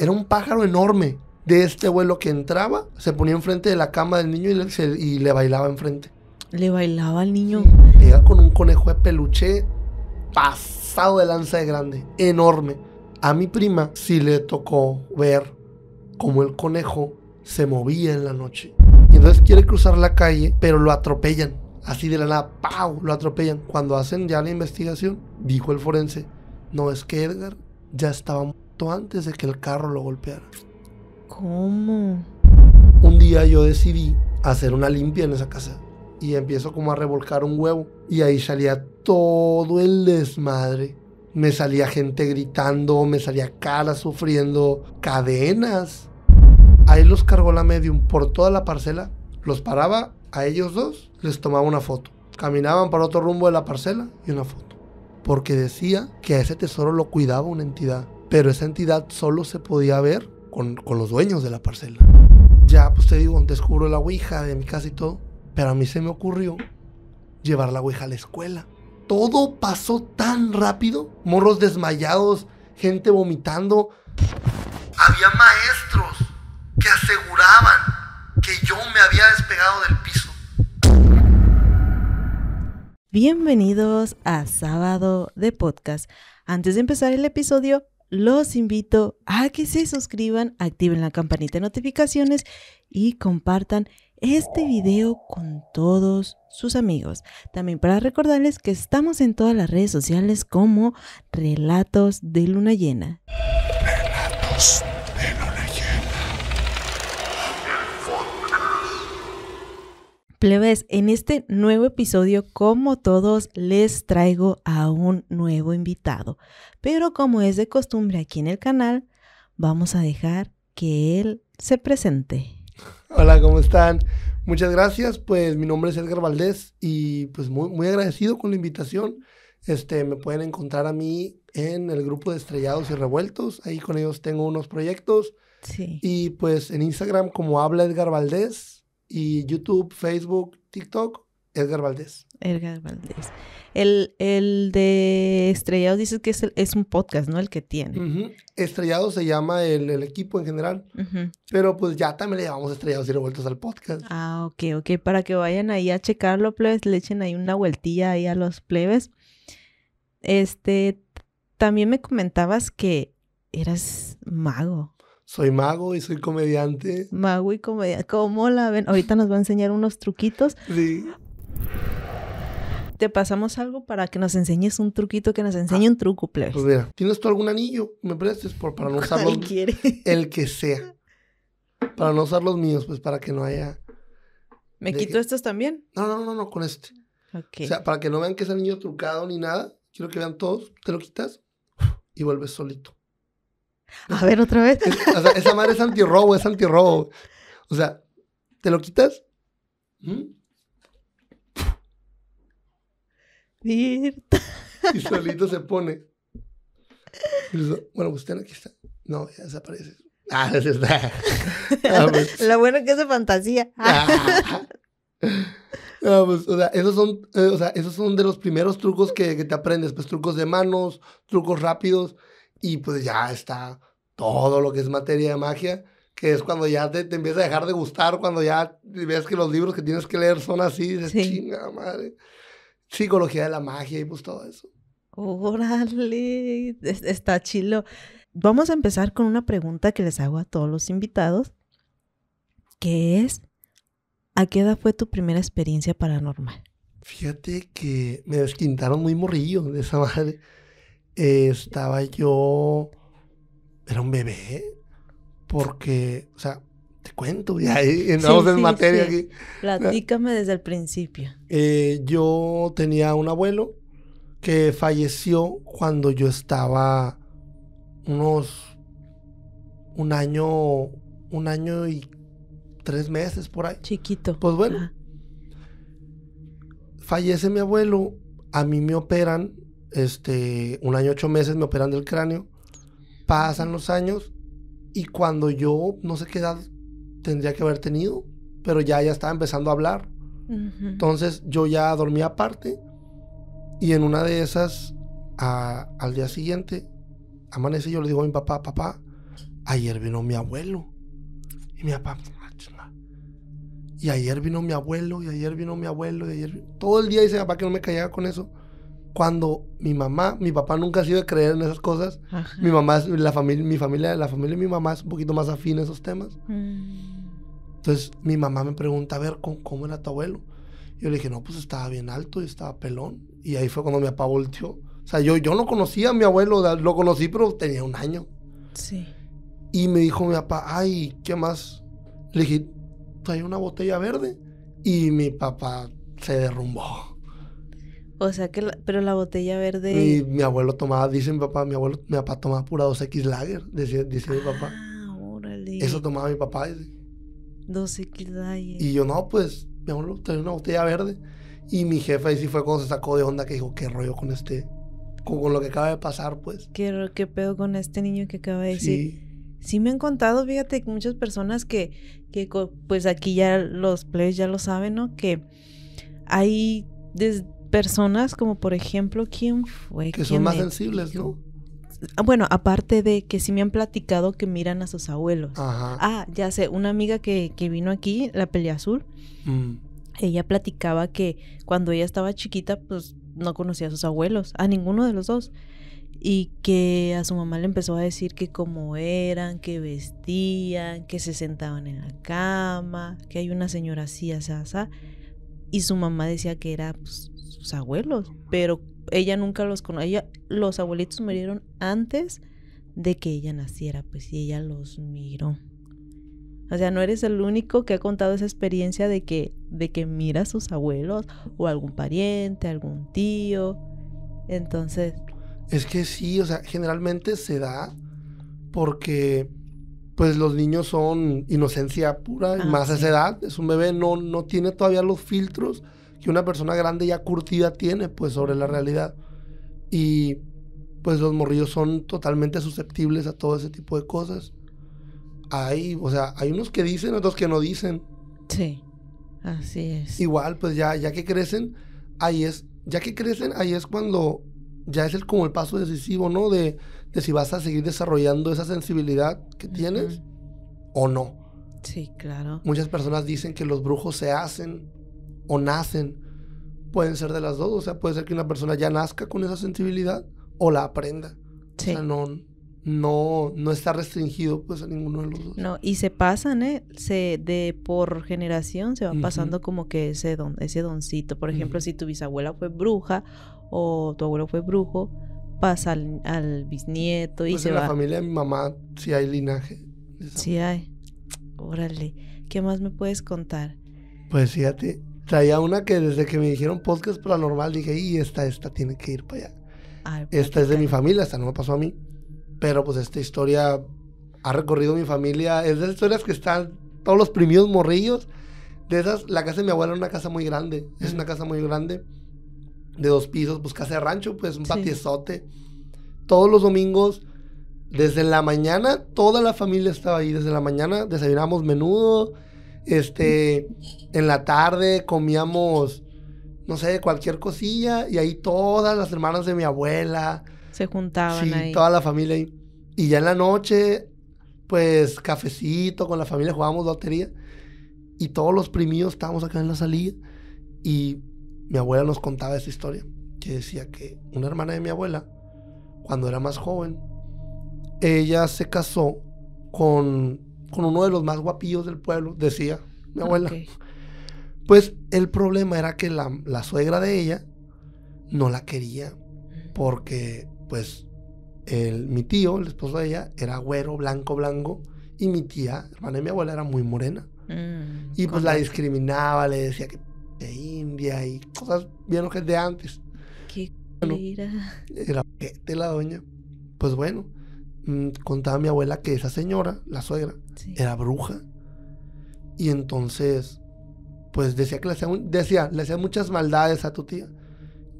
Era un pájaro enorme de este vuelo que entraba, se ponía enfrente de la cama del niño y le, y le bailaba enfrente. Le bailaba al niño. Llega con un conejo de peluche pasado de lanza de grande, enorme. A mi prima sí le tocó ver cómo el conejo se movía en la noche. Y entonces quiere cruzar la calle, pero lo atropellan. Así de la nada, ¡pau! Lo atropellan. Cuando hacen ya la investigación, dijo el forense, no es que Edgar ya estaba antes de que el carro lo golpeara. ¿Cómo? Un día yo decidí hacer una limpia en esa casa y empiezo como a revolcar un huevo y ahí salía todo el desmadre. Me salía gente gritando, me salía caras sufriendo, cadenas. Ahí los cargó la medium por toda la parcela, los paraba a ellos dos, les tomaba una foto. Caminaban para otro rumbo de la parcela y una foto. Porque decía que a ese tesoro lo cuidaba una entidad pero esa entidad solo se podía ver con, los dueños de la parcela. Ya, pues te digo, descubro la Ouija de mi casa y todo, pero a mí se me ocurrió llevar la Ouija a la escuela. Todo pasó tan rápido, morros desmayados, gente vomitando. Había maestros que aseguraban que yo me había despegado del piso. Bienvenidos a Sábado de Podcast. Antes de empezar el episodio, los invito a que se suscriban, activen la campanita de notificaciones y compartan este video con todos sus amigos. También para recordarles que estamos en todas las redes sociales como Relatos de Luna Llena. Plebes, en este nuevo episodio, como todos, les traigo a un nuevo invitado. Pero como es de costumbre aquí en el canal, vamos a dejar que él se presente. Hola, ¿cómo están? Muchas gracias. Pues mi nombre es Edgar Valdés y pues muy, muy agradecido con la invitación. Este, me pueden encontrar a mí en el grupo de Estrellados y Revueltos. Ahí con ellos tengo unos proyectos. Y pues en Instagram como habla Edgar Valdés, y YouTube, Facebook, TikTok, Edgar Valdés. Edgar Valdés. El, el de Estrellados dices que es, un podcast, ¿no? El que tiene. Estrellados se llama el, equipo en general. Pero pues ya también le llamamos Estrellados y Revueltos al podcast. Ah, ok, ok. Para que vayan ahí a checarlo, plebes, le echen ahí una vueltilla ahí a los plebes. Este, también me comentabas que eras mago. Soy mago y soy comediante. Mago y comediante. ¿Cómo la ven? Ahorita nos va a enseñar unos truquitos. Sí. Te pasamos algo para que nos enseñes un truquito, que nos enseñe un truco, please. Pues mira, ¿tienes tú algún anillo? ¿Me prestes por, para no usar los El que sea. Para no usar los míos, pues para que no haya... ¿Me quito estos también? No, no, no, no, con este. Okay. O sea, para que no vean que es el anillo trucado ni nada, quiero que vean todos, te lo quitas y vuelves solito. A ver, otra vez. o sea, esa madre es anti-robo, es anti-robo. O sea, ¿te lo quitas? ¿Mm? Y solito se pone. Bueno, usted pues, aquí está. No, ya desaparece. Ah, ah es pues. Lo bueno que es de fantasía. Ah. ah pues, o sea, esos son, eh, o sea, esos son de los primeros trucos que, que, te aprendes. Pues trucos de manos, trucos rápidos. Y pues ya está todo lo que es materia de magia, que es cuando ya te, te empieza a dejar de gustar, cuando ya ves que los libros que tienes que leer son así, chinga madre. Psicología de la magia y pues todo eso. Órale, está chilo. Vamos a empezar con una pregunta que les hago a todos los invitados, que es, ¿a qué edad fue tu primera experiencia paranormal? Fíjate que me desquintaron muy morrillo de esa madre estaba yo, era un bebé, porque, o sea, te cuento, y entramos en materia aquí. Platícame desde el principio. Eh, yo tenía un abuelo que falleció cuando yo estaba unos un año, un año y tres meses por ahí. Chiquito. Pues bueno. Fallece mi abuelo, a mí me operan este, un año, ocho meses me operan del cráneo, pasan los años y cuando yo, no sé qué edad tendría que haber tenido, pero ya, ya estaba empezando a hablar. Entonces yo ya dormía aparte y en una de esas, al día siguiente, amanece yo le digo a mi papá, papá, ayer vino mi abuelo. Y mi papá, ah, y ayer vino mi abuelo, y ayer vino mi abuelo, y ayer... Todo el día dice papá que no me callaba con eso cuando mi mamá, mi papá nunca ha sido de creer en esas cosas. Mi mamá, la familia, mi familia, la familia de mi mamá es un poquito más afín a esos temas. Mm. Entonces mi mamá me pregunta, a ver, ¿cómo, era tu abuelo? Yo le dije, no, pues estaba bien alto y estaba pelón. Y ahí fue cuando mi papá volteó. O sea, yo, yo no conocía a mi abuelo, lo conocí, pero tenía un año. Sí. Y me dijo mi papá, ay, ¿qué más? Le dije, trae una botella verde. Y mi papá se derrumbó. O sea que, pero la botella verde. Y mi abuelo tomaba, dice mi papá, mi abuelo, mi papá tomaba pura 2X Lager, dice, mi papá. Ah, Eso tomaba mi papá, dice. 2X Lager. Y yo no, pues, mi abuelo traía una botella verde. Y mi jefe ahí sí fue cuando se sacó de onda que dijo, qué rollo con este, con, lo que acaba de pasar, pues. ¿Qué, qué pedo con este niño que acaba de sí. decir. Sí me han contado, fíjate, muchas personas que, que pues aquí ya los players ya lo saben, ¿no? Que hay desde personas como por ejemplo, ¿quién fue? Que son más sensibles, ¿no? Ah, bueno, aparte de que sí me han platicado que miran a sus abuelos. Ah, ya sé, una amiga que, vino aquí, la Pelea Azul, mm. ella platicaba que cuando ella estaba chiquita, pues no conocía a sus abuelos, a ninguno de los dos. Y que a su mamá le empezó a decir que cómo eran, que vestían, que se sentaban en la cama, que hay una señora así, así, así. Y su mamá decía que era pues, abuelos, pero ella nunca los ella Los abuelitos murieron antes de que ella naciera, pues y ella los miró. O sea, no eres el único que ha contado esa experiencia de que, de que mira a sus abuelos o algún pariente, algún tío. Entonces. Es que sí, o sea, generalmente se da porque pues los niños son inocencia pura, ah, más esa edad, es un bebé, no, no tiene todavía los filtros que una persona grande ya curtida tiene pues sobre la realidad. Y pues los morrillos son totalmente susceptibles a todo ese tipo de cosas. Hay, o sea, hay unos que dicen, otros que no dicen. Sí, así es. Igual, pues ya, ya que crecen, ahí es, ya que crecen, ahí es cuando ya es el, como el paso decisivo, ¿no? De, de si vas a seguir desarrollando esa sensibilidad que tienes o no. Sí, claro. Muchas personas dicen que los brujos se hacen, o nacen. Pueden ser de las dos, o sea, puede ser que una persona ya nazca con esa sensibilidad o la aprenda. O sea, no, no, no está restringido pues a ninguno de los dos. No, y se pasan, ¿eh? Se, de por generación se va pasando como que ese don, ese doncito. Por ejemplo, si tu bisabuela fue bruja o tu abuelo fue brujo, pasa al, bisnieto y pues se en la familia de mi mamá sí hay linaje. Sí hay. Órale. ¿Qué más me puedes contar? Pues fíjate, Traía una que desde que me dijeron podcast paranormal dije, y esta, esta tiene que ir para allá. Pues, esta es de mi familia, esta no me pasó a mí. Pero pues esta historia ha recorrido mi familia. Es de historias que están todos los primeros morrillos. De esas, la casa de mi abuela era una casa muy grande. Es una casa muy grande. De dos pisos, pues casa de rancho, pues un patiezote. Todos los domingos, desde la mañana, toda la familia estaba ahí. Desde la mañana desayunamos menudo este, en la tarde comíamos, no sé, cualquier cosilla y ahí todas las hermanas de mi abuela. Se juntaban sí, toda la familia ahí. Y ya en la noche, pues cafecito con la familia, jugábamos lotería. Y todos los primillos estábamos acá en la salida. Y mi abuela nos contaba esa historia. Que decía que una hermana de mi abuela, cuando era más joven, ella se casó con con uno de los más guapillos del pueblo, decía mi ah, abuela. Pues el problema era que la, la, suegra de ella no la quería porque pues el, mi tío, el esposo de ella, era güero, blanco, blanco y mi tía, hermana de mi abuela, era muy morena. Mm, y pues la discriminaba, le decía que de India y cosas bien que de antes. Qué bueno, Era de la doña. Pues bueno, Mm, contaba mi abuela que esa señora, la suegra, era bruja. Y entonces, pues decía que le hacía, decía, le hacía muchas maldades a tu tía.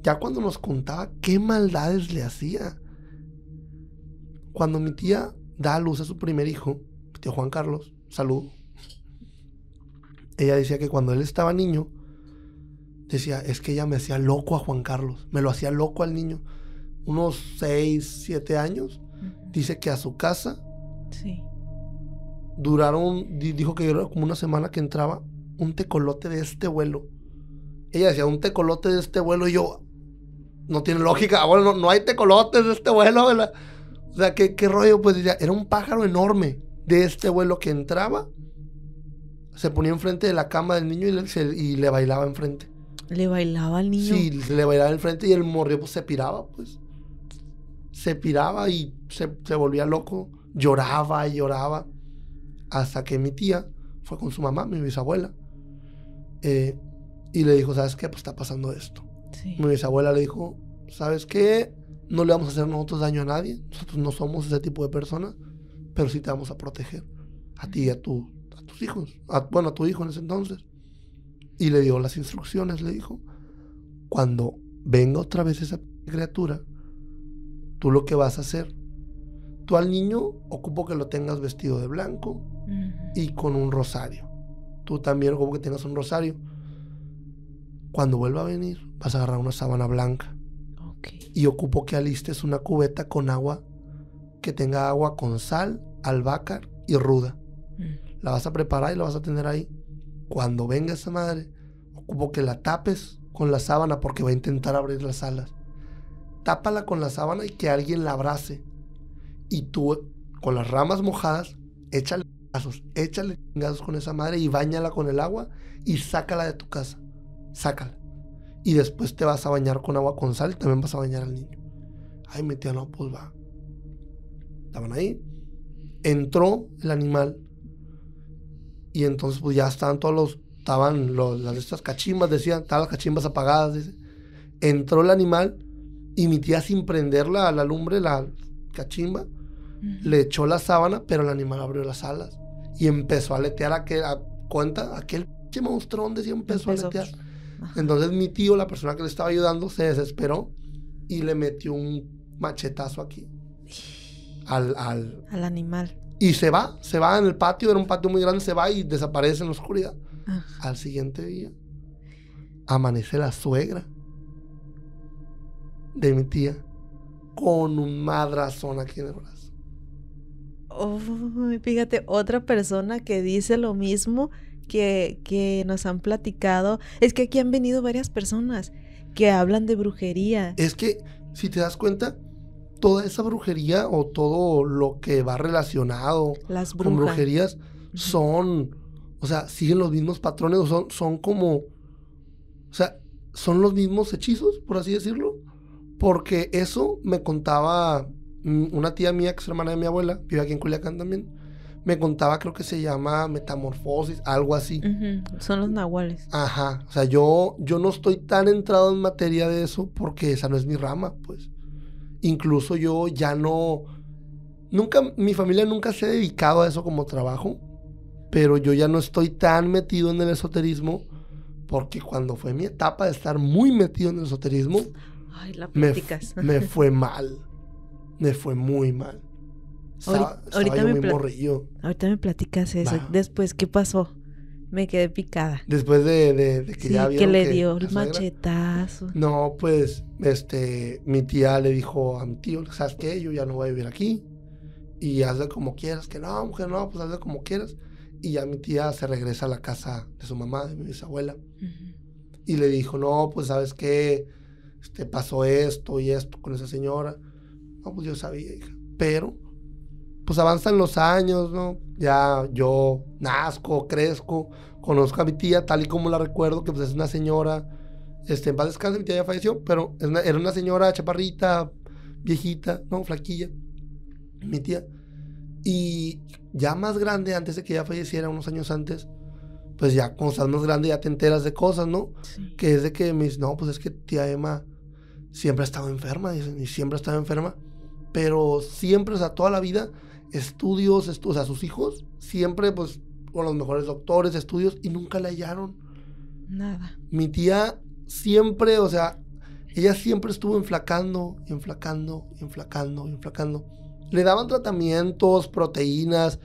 Ya cuando nos contaba qué maldades le hacía. Cuando mi tía da a luz a su primer hijo, tío Juan Carlos, saludo. Ella decía que cuando él estaba niño, decía, es que ella me hacía loco a Juan Carlos, me lo hacía loco al niño, unos 6, 7 años, dice que a su casa. Sí. Duraron, dijo que duró como una semana que entraba un tecolote de este vuelo. Ella decía, un tecolote de este vuelo. Y yo, no tiene lógica. Ah, bueno, no, hay tecolotes de este vuelo, ¿verdad? O sea, ¿qué, qué rollo? Pues era un pájaro enorme de este vuelo que entraba, se ponía enfrente de la cama del niño y le, y le bailaba enfrente. ¿Le bailaba al niño? Sí, le bailaba enfrente y el morrió pues, se piraba, pues se piraba y se, volvía loco, lloraba y lloraba, hasta que mi tía fue con su mamá, mi bisabuela, eh, y le dijo, ¿sabes qué? Pues está pasando esto. Mi bisabuela le dijo, ¿sabes qué? No le vamos a hacer nosotros daño a nadie, nosotros no somos ese tipo de personas, pero sí te vamos a proteger, a ti y a, a tus hijos, bueno, a tu hijo en ese entonces. Y le dio las instrucciones, le dijo, cuando venga otra vez esa criatura, tú lo que vas a hacer. Tú al niño ocupo que lo tengas vestido de blanco y con un rosario. Tú también ocupo que tengas un rosario. Cuando vuelva a venir, vas a agarrar una sábana blanca. Y ocupo que alistes una cubeta con agua, que tenga agua con sal, albácar y ruda. La vas a preparar y la vas a tener ahí. Cuando venga esa madre, ocupo que la tapes con la sábana porque va a intentar abrir las alas tápala con la sábana y que alguien la abrace. Y tú, con las ramas mojadas, échale chingazos, échale chingazos con esa madre y bañala con el agua y sácala de tu casa. Sácala. Y después te vas a bañar con agua con sal y también vas a bañar al niño. Ay, mi tía, no, pues va. Estaban ahí. Entró el animal. Y entonces, pues ya estaban todos los. Estaban los, las estas cachimbas, decían, estaban las cachimbas apagadas, dice. Entró el animal y mi tía sin prenderla a la lumbre, la cachimba, le echó la sábana, pero el animal abrió las alas y empezó a aletear a cuenta, aquel pinche monstruón decía empezó, a aletear. Entonces mi tío, la persona que le estaba ayudando, se desesperó y le metió un machetazo aquí. Al, al, animal. Y se va, se va en el patio, era un patio muy grande, se va y desaparece en la oscuridad. Al siguiente día, amanece la suegra de mi tía con un madrazón aquí en el brazo. fíjate, otra persona que dice lo mismo que, que nos han platicado. Es que aquí han venido varias personas que hablan de brujería. Es que, si te das cuenta, toda esa brujería o todo lo que va relacionado con brujerías son, o sea, siguen los mismos patrones, o son, son como, o sea, son los mismos hechizos, por así decirlo. Porque eso me contaba mm, una tía mía, que es hermana de mi abuela, vive aquí en Culiacán también. Me contaba, creo que se llama metamorfosis, algo así. Son los nahuales. Ajá. O sea, yo, yo no estoy tan entrado en materia de eso porque esa no es mi rama, pues. Incluso yo ya no. Nunca, mi familia nunca se ha dedicado a eso como trabajo, pero yo ya no estoy tan metido en el esoterismo porque cuando fue mi etapa de estar muy metido en el esoterismo. Ay, la platicas. Me, fue mal. Me fue muy mal. ahorita, me morrillo. ahorita me platicas eso. Después, ¿qué pasó? Me quedé picada. Después de, que que le dio el machetazo. no, pues, este, mi tía le dijo a mi tío, ¿sabes qué? Yo ya no voy a vivir aquí. Y hazle como quieras. Que no, mujer, no, pues hazle como quieras. Y ya mi tía se regresa a la casa de su mamá, de mi bisabuela. Y le dijo, no, pues, ¿sabes qué? este, pasó esto y esto con esa señora. No, pues yo sabía, hija. Pero, pues avanzan los años, ¿no? Ya yo nazco, crezco, conozco a mi tía tal y como la recuerdo, que pues es una señora, este, en paz descanse, mi tía ya falleció, pero era una señora chaparrita, viejita, ¿no? Flaquilla, mi tía. Y ya más grande, antes de que ella falleciera, unos años antes, pues ya cuando estás más grande ya te enteras de cosas, ¿no? Que es de que me no, pues es que tía Emma siempre ha estado enferma, dicen, y siempre ha estado enferma, pero siempre, o sea, toda la vida, estudios, o sea, sus hijos, siempre, pues, con los mejores doctores, estudios, y nunca la hallaron. Nada. Mi tía siempre, o sea, ella siempre estuvo enflacando, enflacando, enflacando, enflacando. Le daban tratamientos, proteínas,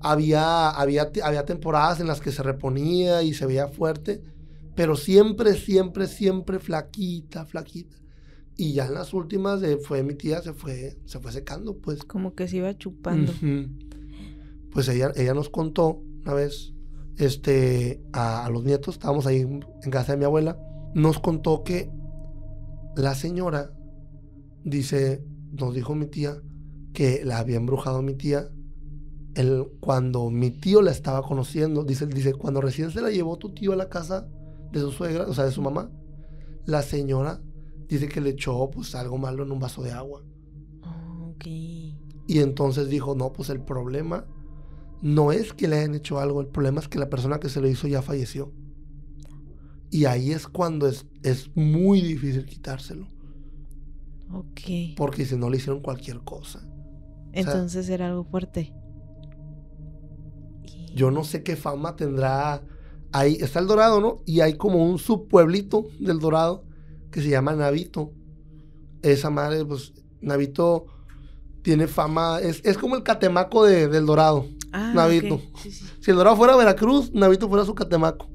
había, había, había temporadas en las que se reponía y se veía fuerte, pero siempre, siempre, siempre flaquita, flaquita. Y ya en las últimas fue mi tía, se fue, se fue secando, pues. Como que se iba chupando. Pues ella, ella nos contó una vez, este, a, los nietos, estábamos ahí en casa de mi abuela, nos contó que la señora, dice, nos dijo mi tía, que la había embrujado mi tía el, cuando mi tío la estaba conociendo, dice, dice, cuando recién se la llevó tu tío a la casa de su suegra, o sea, de su mamá, la señora dice que le echó pues algo malo en un vaso de agua. Y entonces dijo, no, pues el problema no es que le hayan hecho algo, el problema es que la persona que se lo hizo ya falleció. Y ahí es cuando es, es muy difícil quitárselo. Ok. Porque si no le hicieron cualquier cosa. Entonces era algo fuerte yo no sé qué fama tendrá. Ahí está el Dorado, ¿no? Y hay como un subpueblito del Dorado que se llama Navito. Esa madre, pues, Navito tiene fama. Es, como el catemaco de, del Dorado. Ah, Navito. Si el Dorado fuera Veracruz, Navito fuera su catemaco.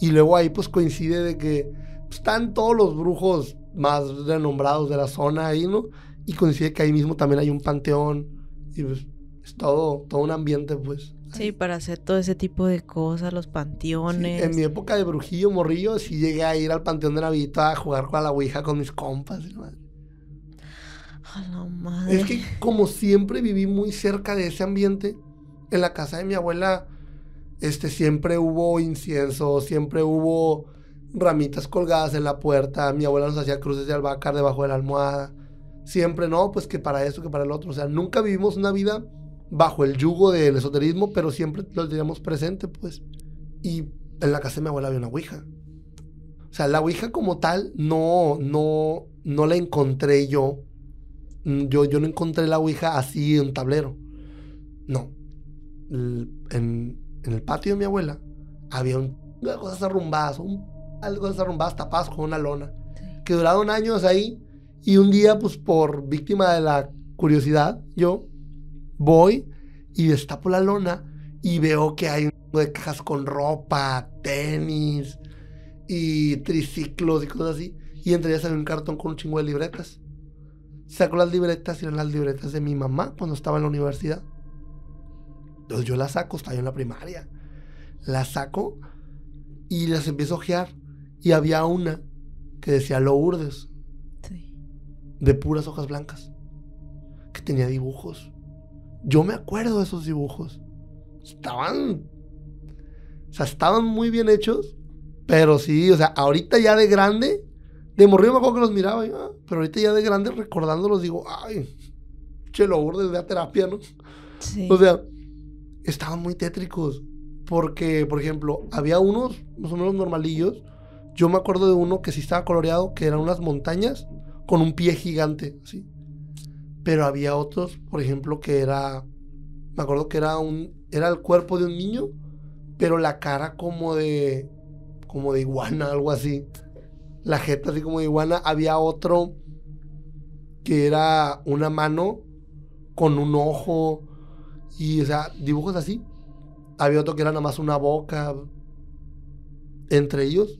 Y luego ahí, pues, coincide de que pues, están todos los brujos más renombrados de la zona ahí, ¿no? Y coincide que ahí mismo también hay un panteón. Y pues, es todo, todo un ambiente, pues. Sí, para hacer todo ese tipo de cosas, los panteones. en mi época de brujillo, morrillo, sí llegué a ir al panteón de Navidad a jugar con la ouija con mis compas. la madre. Es que como siempre viví muy cerca de ese ambiente, en la casa de mi abuela, este, siempre hubo incienso, siempre hubo ramitas colgadas en la puerta, mi abuela nos hacía cruces de albácar debajo de la almohada, siempre no, pues que para eso, que para el otro, o sea, nunca vivimos una vida bajo el yugo del esoterismo, pero siempre lo teníamos presente, pues. Y en la casa de mi abuela había una Ouija. O sea, la Ouija como tal, no, no, no la encontré yo. Yo, yo no encontré la Ouija así en un tablero. No. En, el patio de mi abuela había un, cosas arrumbadas, un, cosas arrumbadas tapadas con una lona, que duraron años ahí. Y un día, pues por víctima de la curiosidad, yo Voy y destapo la lona y veo que hay un de cajas con ropa, tenis y triciclos y cosas así. Y entre ellas había un cartón con un chingo de libretas. Saco las libretas y eran las libretas de mi mamá cuando estaba en la universidad. Entonces yo las saco, estaba yo en la primaria. Las saco y las empiezo a ojear. Y había una que decía Lourdes. Sí. De puras hojas blancas. Que tenía dibujos. Yo me acuerdo de esos dibujos. Estaban. O sea, estaban muy bien hechos. Pero sí, o sea, ahorita ya de grande. De morrillo me acuerdo que los miraba ah, Pero ahorita ya de grande recordándolos digo, ay, che, lo de la terapia, ¿no? Sí. O sea, estaban muy tétricos. Porque, por ejemplo, había unos más o menos normalillos. Yo me acuerdo de uno que sí estaba coloreado, que eran unas montañas con un pie gigante, ¿sí? Pero había otros, por ejemplo, que era. Me acuerdo que era un. Era el cuerpo de un niño, pero la cara como de. como de iguana, algo así. La jeta así como de iguana. Había otro que era una mano con un ojo. Y, o sea, dibujos así. Había otro que era nada más una boca. Entre ellos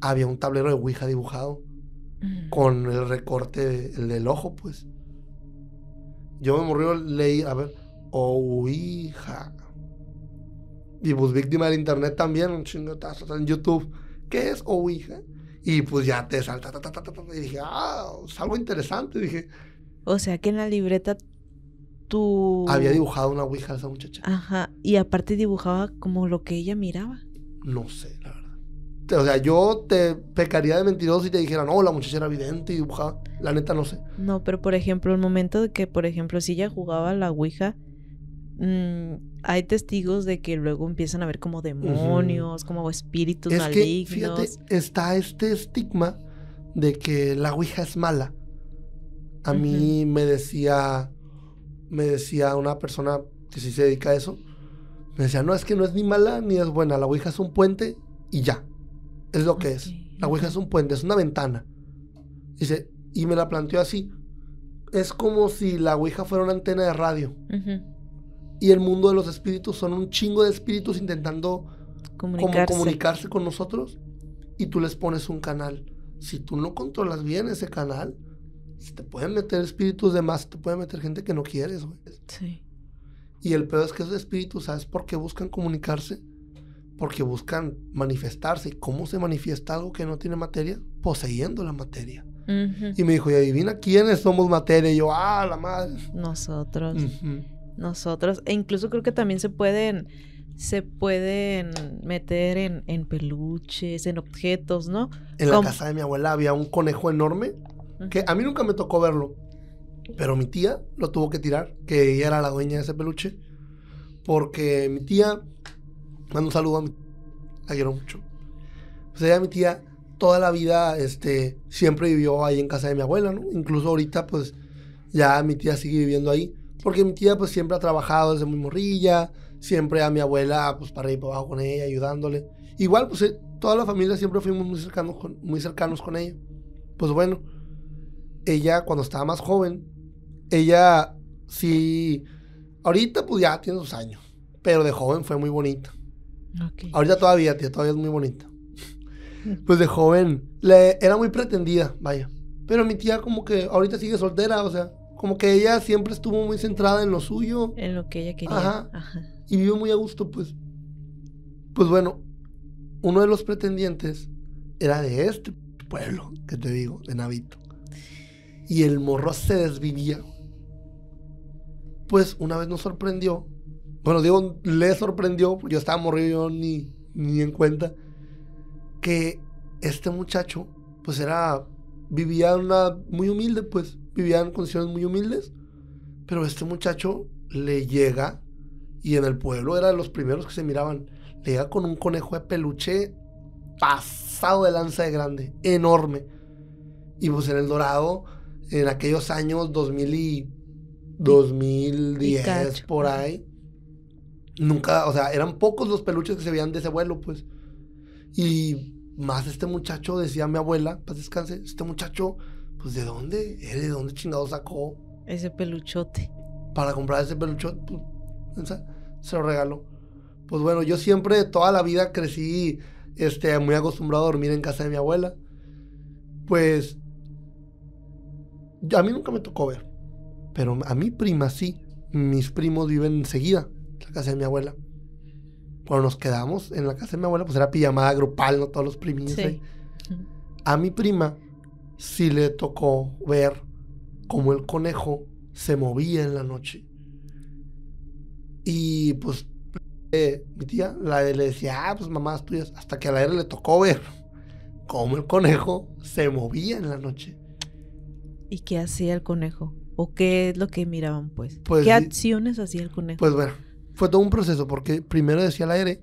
había un tablero de Ouija dibujado. Mm. Con el recorte del ojo, pues yo me morí, leí, a ver, oh, hija. Y pues víctima del internet también, un chingotazo en YouTube. ¿Qué es oh, hija? Y pues ya te salta, y dije, ah, es algo interesante, dije. O sea que en la libreta tú... Había dibujado una ouija a esa muchacha. Ajá, y aparte dibujaba como lo que ella miraba. No sé, la verdad o sea, yo te pecaría de mentiroso si te dijera, no, la muchacha era vidente y La neta no sé. No, pero por ejemplo, el momento de que, por ejemplo, si ella jugaba la Ouija, mm, hay testigos de que luego empiezan a ver como demonios, como espíritus es Que, fíjate, está este estigma de que la Ouija es mala. A mí me decía, me decía una persona que sí se dedica a eso, me decía, no, es que no es ni mala ni es buena, la Ouija es un puente y ya. Es lo que es. La Ouija es un puente, es una ventana. Dice, y me la planteó así. Es como si la Ouija fuera una antena de radio. Y el mundo de los espíritus son un chingo de espíritus intentando comunicarse. comunicarse con nosotros. Y tú les pones un canal. Si tú no controlas bien ese canal, te pueden meter espíritus de más, te pueden meter gente que no quieres, Sí. Y el peor es que esos espíritus, ¿sabes por qué buscan comunicarse? porque buscan manifestarse. cómo se manifiesta algo que no tiene materia? Poseyendo la materia. Y me dijo, y adivina quiénes somos materia. Y yo, ah, la madre. Nosotros. Nosotros. E incluso creo que también se pueden, se pueden meter en, en peluches, en objetos, ¿no? En la casa de mi abuela había un conejo enorme que a mí nunca me tocó verlo. Pero mi tía lo tuvo que tirar, que ella era la dueña de ese peluche. Porque mi tía Mando un saludo a mi la quiero mucho. Pues ella, mi tía, toda la vida, este, siempre vivió ahí en casa de mi abuela, ¿no? Incluso ahorita, pues, ya mi tía sigue viviendo ahí. Porque mi tía, pues, siempre ha trabajado desde muy morrilla, siempre a mi abuela, pues, para ir para abajo con ella, ayudándole. Igual, pues, eh, toda la familia siempre fuimos muy cercanos con, muy cercanos con ella. Pues bueno, ella cuando estaba más joven, ella sí, ahorita pues ya tiene dos años, pero de joven fue muy bonita Ahorita todavía, tía, todavía es muy bonita. Pues de joven, le, era muy pretendida, vaya. Pero mi tía como que ahorita sigue soltera, o sea, como que ella siempre estuvo muy centrada en lo suyo. En lo que ella quería. Ajá. Ajá. Y vive muy a gusto, pues. Pues bueno, uno de los pretendientes era de este pueblo, que te digo, de Navito. Y el morro se desvivía. Pues una vez nos sorprendió bueno, digo, le sorprendió, yo estaba morrido, ni, ni en cuenta, que este muchacho, pues era, vivía en una, muy humilde, pues, vivía en condiciones muy humildes, pero este muchacho le llega, y en el pueblo era de los primeros que se miraban, le llega con un conejo de peluche pasado de lanza de grande, enorme. Y pues en El Dorado, en aquellos años 2000 y 2010, por ahí, nunca, o sea, eran pocos los peluches que se veían de ese abuelo, pues. Y más este muchacho, decía mi abuela, paz descanse, este muchacho, pues de dónde, de dónde chingado sacó. Ese peluchote. Para comprar ese peluchote, pues, se lo regaló. Pues bueno, yo siempre, toda la vida crecí este, muy acostumbrado a dormir en casa de mi abuela. Pues a mí nunca me tocó ver, pero a mi prima sí. Mis primos viven enseguida, casa de mi abuela. Cuando nos quedamos en la casa de mi abuela, pues era pijamada grupal, ¿no? Todos los primillos A mi prima sí le tocó ver cómo el conejo se movía en la noche. Y pues eh, mi tía la, le decía, ah, pues mamás tuyas, hasta que a la era le tocó ver cómo el conejo se movía en la noche. ¿Y qué hacía el conejo? ¿O qué es lo que miraban, pues, pues ¿Qué acciones hacía el conejo? Pues bueno, fue todo un proceso, porque primero decía la aire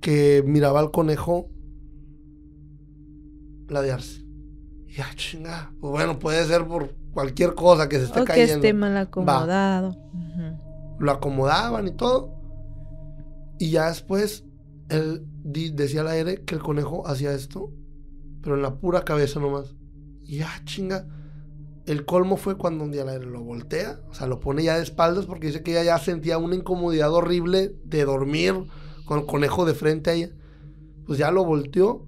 que miraba al conejo ladearse. Ya ah, chinga, pues bueno, puede ser por cualquier cosa que se esté o cayendo. que esté mal acomodado. Lo acomodaban y todo. Y ya después, él decía al aire que el conejo hacía esto, pero en la pura cabeza nomás. Y ah, chinga el colmo fue cuando un día lo voltea, o sea, lo pone ya de espaldas porque dice que ella ya sentía una incomodidad horrible de dormir con el conejo de frente a ella. Pues ya lo volteó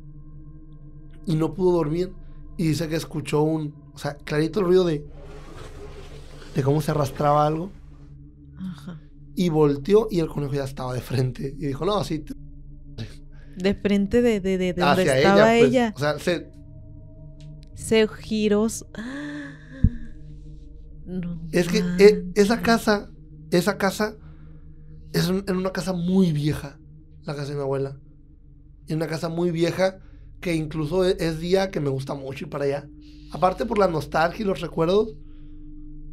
y no pudo dormir. Y dice que escuchó un, o sea, clarito el ruido de, de cómo se arrastraba algo. Ajá. Y volteó y el conejo ya estaba de frente. Y dijo, no, así. De frente de, de, de, donde estaba pues, ella, O sea, se... Se giró es que eh, esa casa, esa casa es en una casa muy vieja, la casa de mi abuela. y una casa muy vieja que incluso e, es, día que me gusta mucho ir para allá. Aparte por la nostalgia y los recuerdos,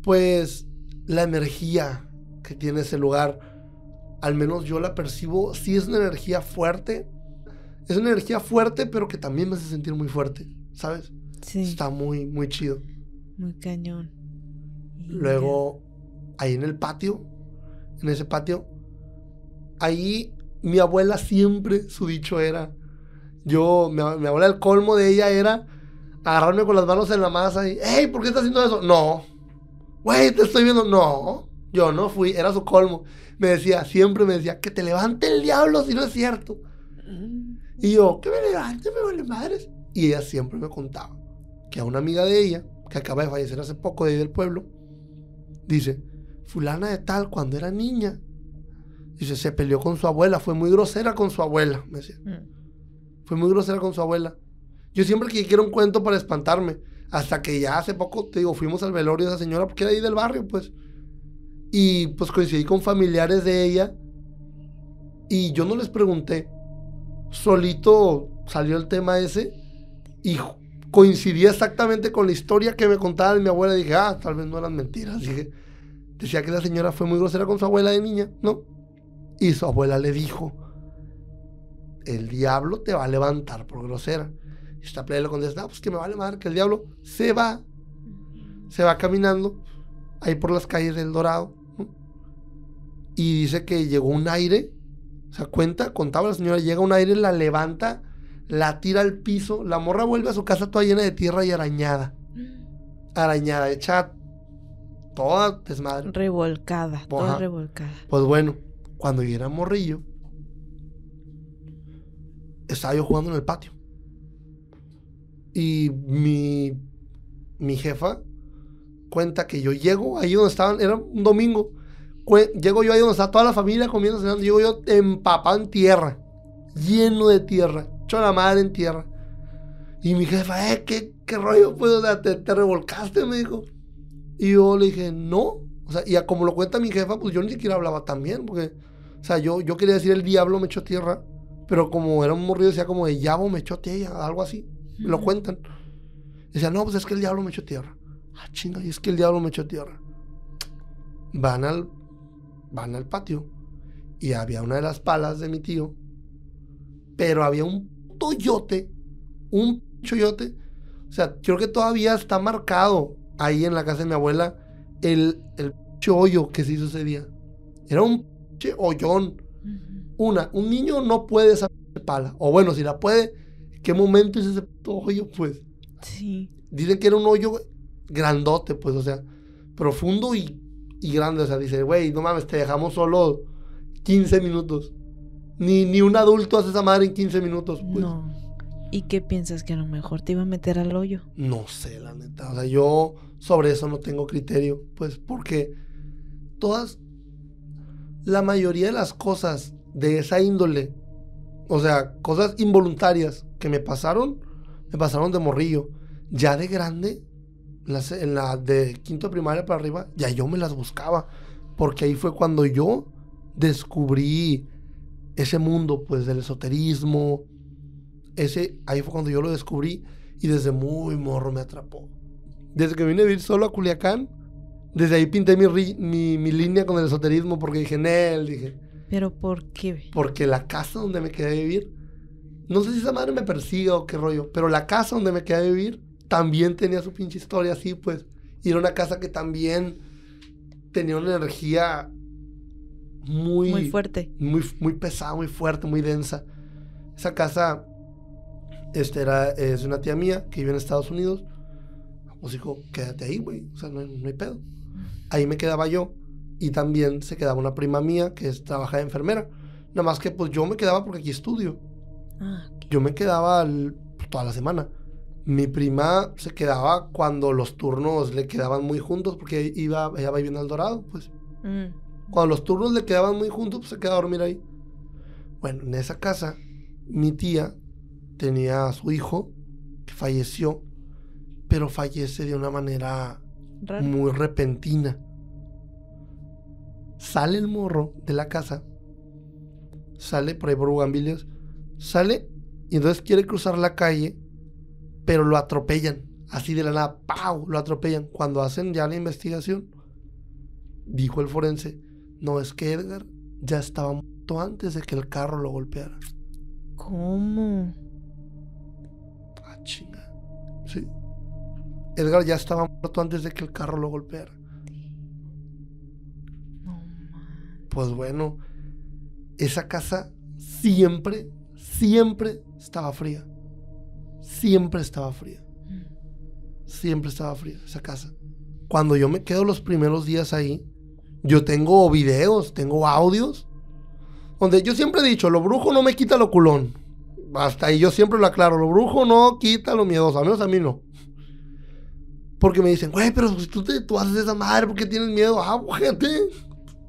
pues la energía que tiene ese lugar, al menos yo la percibo, sí es una energía fuerte. Es una energía fuerte, pero que también me hace sentir muy fuerte, ¿sabes? Sí. Está muy, muy chido. Muy cañón. Luego, ahí en el patio, en ese patio, ahí mi abuela siempre, su dicho era, yo, mi, abuela, el colmo de ella era agarrarme con las manos en la masa y, hey, ¿por qué estás haciendo eso? No. Güey, te estoy viendo. No, yo no fui, era su colmo. Me decía, siempre me decía, que te levante el diablo si no es cierto. Mm. Y yo, que me levante, me vale madres. Y ella siempre me contaba que a una amiga de ella, que acaba de fallecer hace poco de ahí del pueblo, Dice, fulana de tal, cuando era niña, dice, se peleó con su abuela, fue muy grosera con su abuela, me decía. Mm. Fue muy grosera con su abuela. Yo siempre que quiero un cuento para espantarme, hasta que ya hace poco, te digo, fuimos al velorio de esa señora, porque era ahí del barrio, pues. Y pues coincidí con familiares de ella y yo no les pregunté. Solito salió el tema ese y coincidía exactamente con la historia que me contaba mi abuela. Dije, ah, tal vez no eran mentiras. dije decía que la señora fue muy grosera con su abuela de niña, ¿no? Y su abuela le dijo, el diablo te va a levantar por grosera. Y esta playa le contesta, pues que me vale madre, que el diablo se va, se va caminando ahí por las calles del Dorado. Y dice que llegó un aire, o sea, cuenta, contaba la señora, llega un aire, la levanta la tira al piso, la morra vuelve a su casa toda llena de tierra y arañada. Arañada, hecha toda desmadre. Revolcada, toda revolcada. Pues bueno, cuando yo era morrillo, estaba yo jugando en el patio. Y mi, mi jefa cuenta que yo llego ahí donde estaban, era un domingo. Llego yo ahí donde está toda la familia comiendo, cenando. Llego yo empapado en tierra, lleno de tierra la madre en tierra. Y mi jefa, eh, ¿qué, rollo? puedo te, te revolcaste, me dijo. Y yo le dije, no. O sea, y como lo cuenta mi jefa, pues yo ni siquiera hablaba tan bien, porque, o sea, yo, yo quería decir el diablo me echó tierra, pero como era un morrido, decía como el diablo me echó tierra, algo así. lo cuentan. decía, no, pues es que el diablo me echó tierra. Ah, chinga, y es que el diablo me echó tierra. Van al, van al patio y había una de las palas de mi tío, pero había un toyote, un choyote. O sea, creo que todavía está marcado ahí en la casa de mi abuela el, el hoyo que se hizo ese día. Era un hoyón. Una, un niño no puede esa pala. O bueno, si la puede, ¿qué momento es ese hoyo? Pues. Sí. Dicen que era un hoyo grandote, pues, o sea, profundo y, y grande. O sea, dice, güey, no mames, te dejamos solo 15 minutos. Ni, ni un adulto hace esa madre en 15 minutos. Pues. No. ¿Y qué piensas que a lo mejor te iba a meter al hoyo? No sé, la neta. O sea, yo sobre eso no tengo criterio. Pues porque todas, la mayoría de las cosas de esa índole, o sea, cosas involuntarias que me pasaron, me pasaron de morrillo. Ya de grande, en la de quinto primaria para arriba, ya yo me las buscaba. Porque ahí fue cuando yo descubrí ese mundo pues del esoterismo, ese, ahí fue cuando yo lo descubrí y desde muy morro me atrapó. Desde que vine a vivir solo a Culiacán, desde ahí pinté mi, mi, mi línea con el esoterismo porque dije, Nel, dije. ¿Pero por qué? Porque la casa donde me quedé a vivir, no sé si esa madre me persiga o qué rollo, pero la casa donde me quedé a vivir también tenía su pinche historia así, pues. Y era una casa que también tenía una energía muy, muy fuerte. Muy, muy pesada, muy fuerte, muy densa. Esa casa este era, es una tía mía que vive en Estados Unidos. Pues dijo, quédate ahí, güey. O sea, no, hay pedo. Ahí me quedaba yo. Y también se quedaba una prima mía que trabaja de enfermera. Nada más que pues yo me quedaba porque aquí estudio. Ah, yo me quedaba pues, toda la semana. Mi prima se quedaba cuando los turnos le quedaban muy juntos porque iba, ella va viviendo al Dorado, pues. Mm. Cuando los turnos le quedaban muy juntos, pues, se quedaba a dormir ahí. Bueno, en esa casa, mi tía tenía a su hijo que falleció, pero fallece de una manera muy repentina. Sale el morro de la casa, sale por ahí por sale y entonces quiere cruzar la calle, pero lo atropellan, así de la nada, ¡pau! Lo atropellan. Cuando hacen ya la investigación, dijo el forense, no, es que Edgar ya estaba muerto antes de que el carro lo golpeara. ¿Cómo? Ah, chinga. Sí. Edgar ya estaba muerto antes de que el carro lo golpeara. No, pues bueno, esa casa siempre, siempre estaba fría. Siempre estaba fría. Mm. Siempre estaba fría esa casa. Cuando yo me quedo los primeros días ahí, yo tengo videos, tengo audios. Donde yo siempre he dicho, lo brujo no me quita lo culón. Hasta ahí yo siempre lo aclaro, lo brujo no quita lo miedoso, a menos a mí no. Porque me dicen, güey, pero si tú, te, tú haces esa madre, ¿por qué tienes miedo? Ah, gente.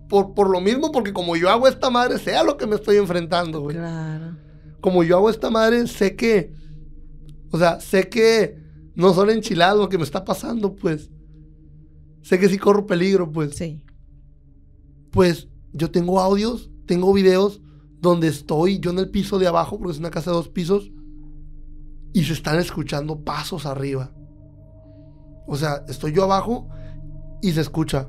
Por, por lo mismo, porque como yo hago esta madre, Sea lo que me estoy enfrentando, güey. Claro. Como yo hago esta madre, sé que. O sea, sé que no son enchilados lo que me está pasando, pues. Sé que sí corro peligro, pues. Sí pues yo tengo audios, tengo videos donde estoy yo en el piso de abajo, porque es una casa de dos pisos, y se están escuchando pasos arriba. O sea, estoy yo abajo y se escucha.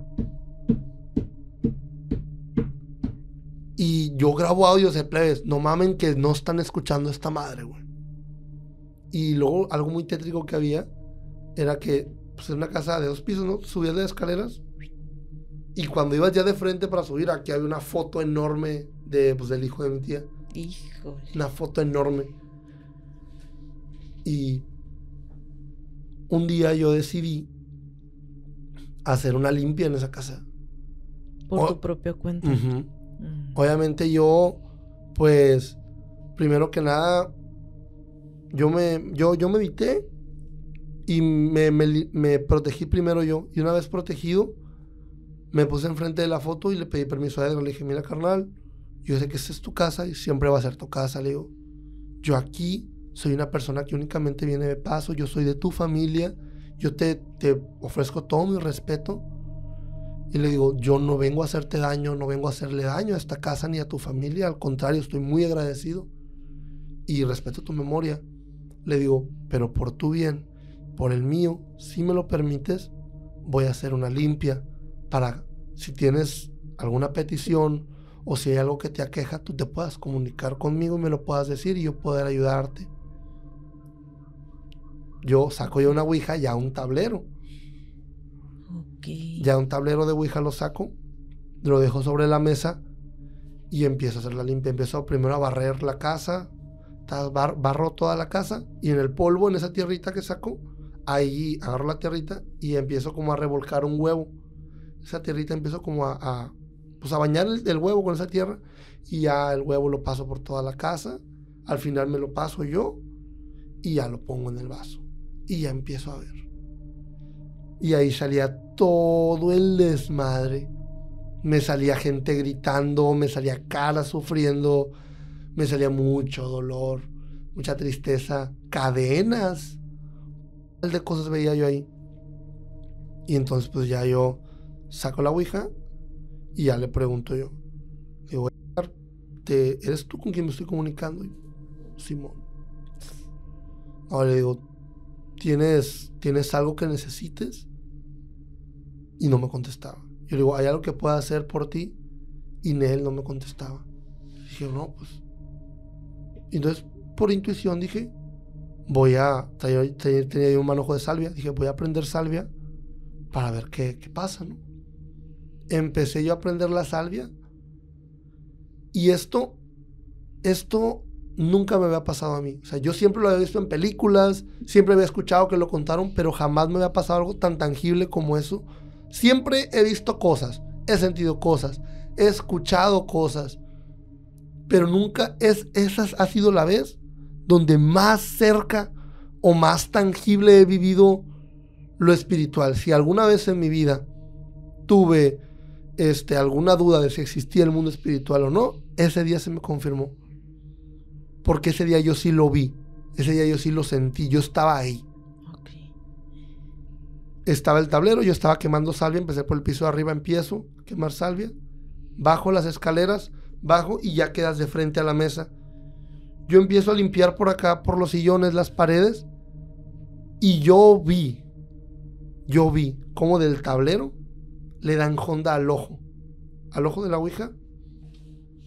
Y yo grabo audios de plebes. No mamen que no están escuchando esta madre, güey. Y luego algo muy tétrico que había era que, pues en una casa de dos pisos, ¿no? Subías las escaleras y cuando ibas ya de frente para subir, aquí había una foto enorme de, pues, del hijo de mi tía. Híjole. Una foto enorme. Y un día yo decidí hacer una limpia en esa casa. Por tu propia cuenta. Mm. Obviamente yo, pues, primero que nada, yo me, yo, yo y me protegí primero yo. Y una vez protegido, me puse enfrente de la foto y le pedí permiso a Edgar. Le dije, mira, carnal, yo sé que esta es tu casa y siempre va a ser tu casa. Le digo, yo aquí soy una persona que únicamente viene de paso, yo soy de tu familia, yo te, te ofrezco todo mi respeto. Y le digo, yo no vengo a hacerte daño, no vengo a hacerle daño a esta casa ni a tu familia, al contrario, estoy muy agradecido y respeto tu memoria. Le digo, pero por tu bien, por el mío, si me lo permites, voy a hacer una limpia para si tienes alguna petición o si hay algo que te aqueja, tú te puedas comunicar conmigo y me lo puedas decir y yo poder ayudarte. Yo saco ya una Ouija, ya un tablero. Ya un tablero de Ouija lo saco, lo dejo sobre la mesa y empiezo a hacer la limpia. Empiezo primero a barrer la casa, barro toda la casa y en el polvo, en esa tierrita que saco, ahí agarro la tierrita y empiezo como a revolcar un huevo esa tierrita empiezo como a, pues, bañar el, huevo con esa tierra y ya el huevo lo paso por toda la casa, al final me lo paso yo y ya lo pongo en el vaso y ya empiezo a ver. Y ahí salía todo el desmadre. Me salía gente gritando, me salía cara sufriendo, me salía mucho dolor, mucha tristeza, cadenas. El de cosas veía yo ahí. Y entonces pues ya yo saco la Ouija y ya le pregunto yo. Digo, ¿te, ¿eres tú con quien me estoy comunicando? Y, Simón. Ahora le digo, ¿tienes, ¿tienes algo que necesites? Y no me contestaba. Yo le digo, ¿hay algo que pueda hacer por ti? Y él no me contestaba. Dije, no, pues. Entonces, por intuición dije, voy a. Tenía, tenía, un manojo de salvia. Dije, voy a aprender salvia para ver qué, qué pasa, ¿no? empecé yo a aprender la salvia. Y esto, esto nunca me había pasado a mí. O sea, yo siempre lo había visto en películas, siempre había escuchado que lo contaron, pero jamás me había pasado algo tan tangible como eso. Siempre he visto cosas, he sentido cosas, he escuchado cosas, pero nunca es, esa ha sido la vez donde más cerca o más tangible he vivido lo espiritual. Si alguna vez en mi vida tuve este, alguna duda de si existía el mundo espiritual o no, ese día se me confirmó. Porque ese día yo sí lo vi, ese día yo sí lo sentí, yo estaba ahí. Estaba el tablero, yo estaba quemando salvia, empecé por el piso de arriba, empiezo a quemar salvia, bajo las escaleras, bajo y ya quedas de frente a la mesa. Yo empiezo a limpiar por acá, por los sillones, las paredes, y yo vi, yo vi como del tablero le dan Honda al ojo. Al ojo de la Ouija.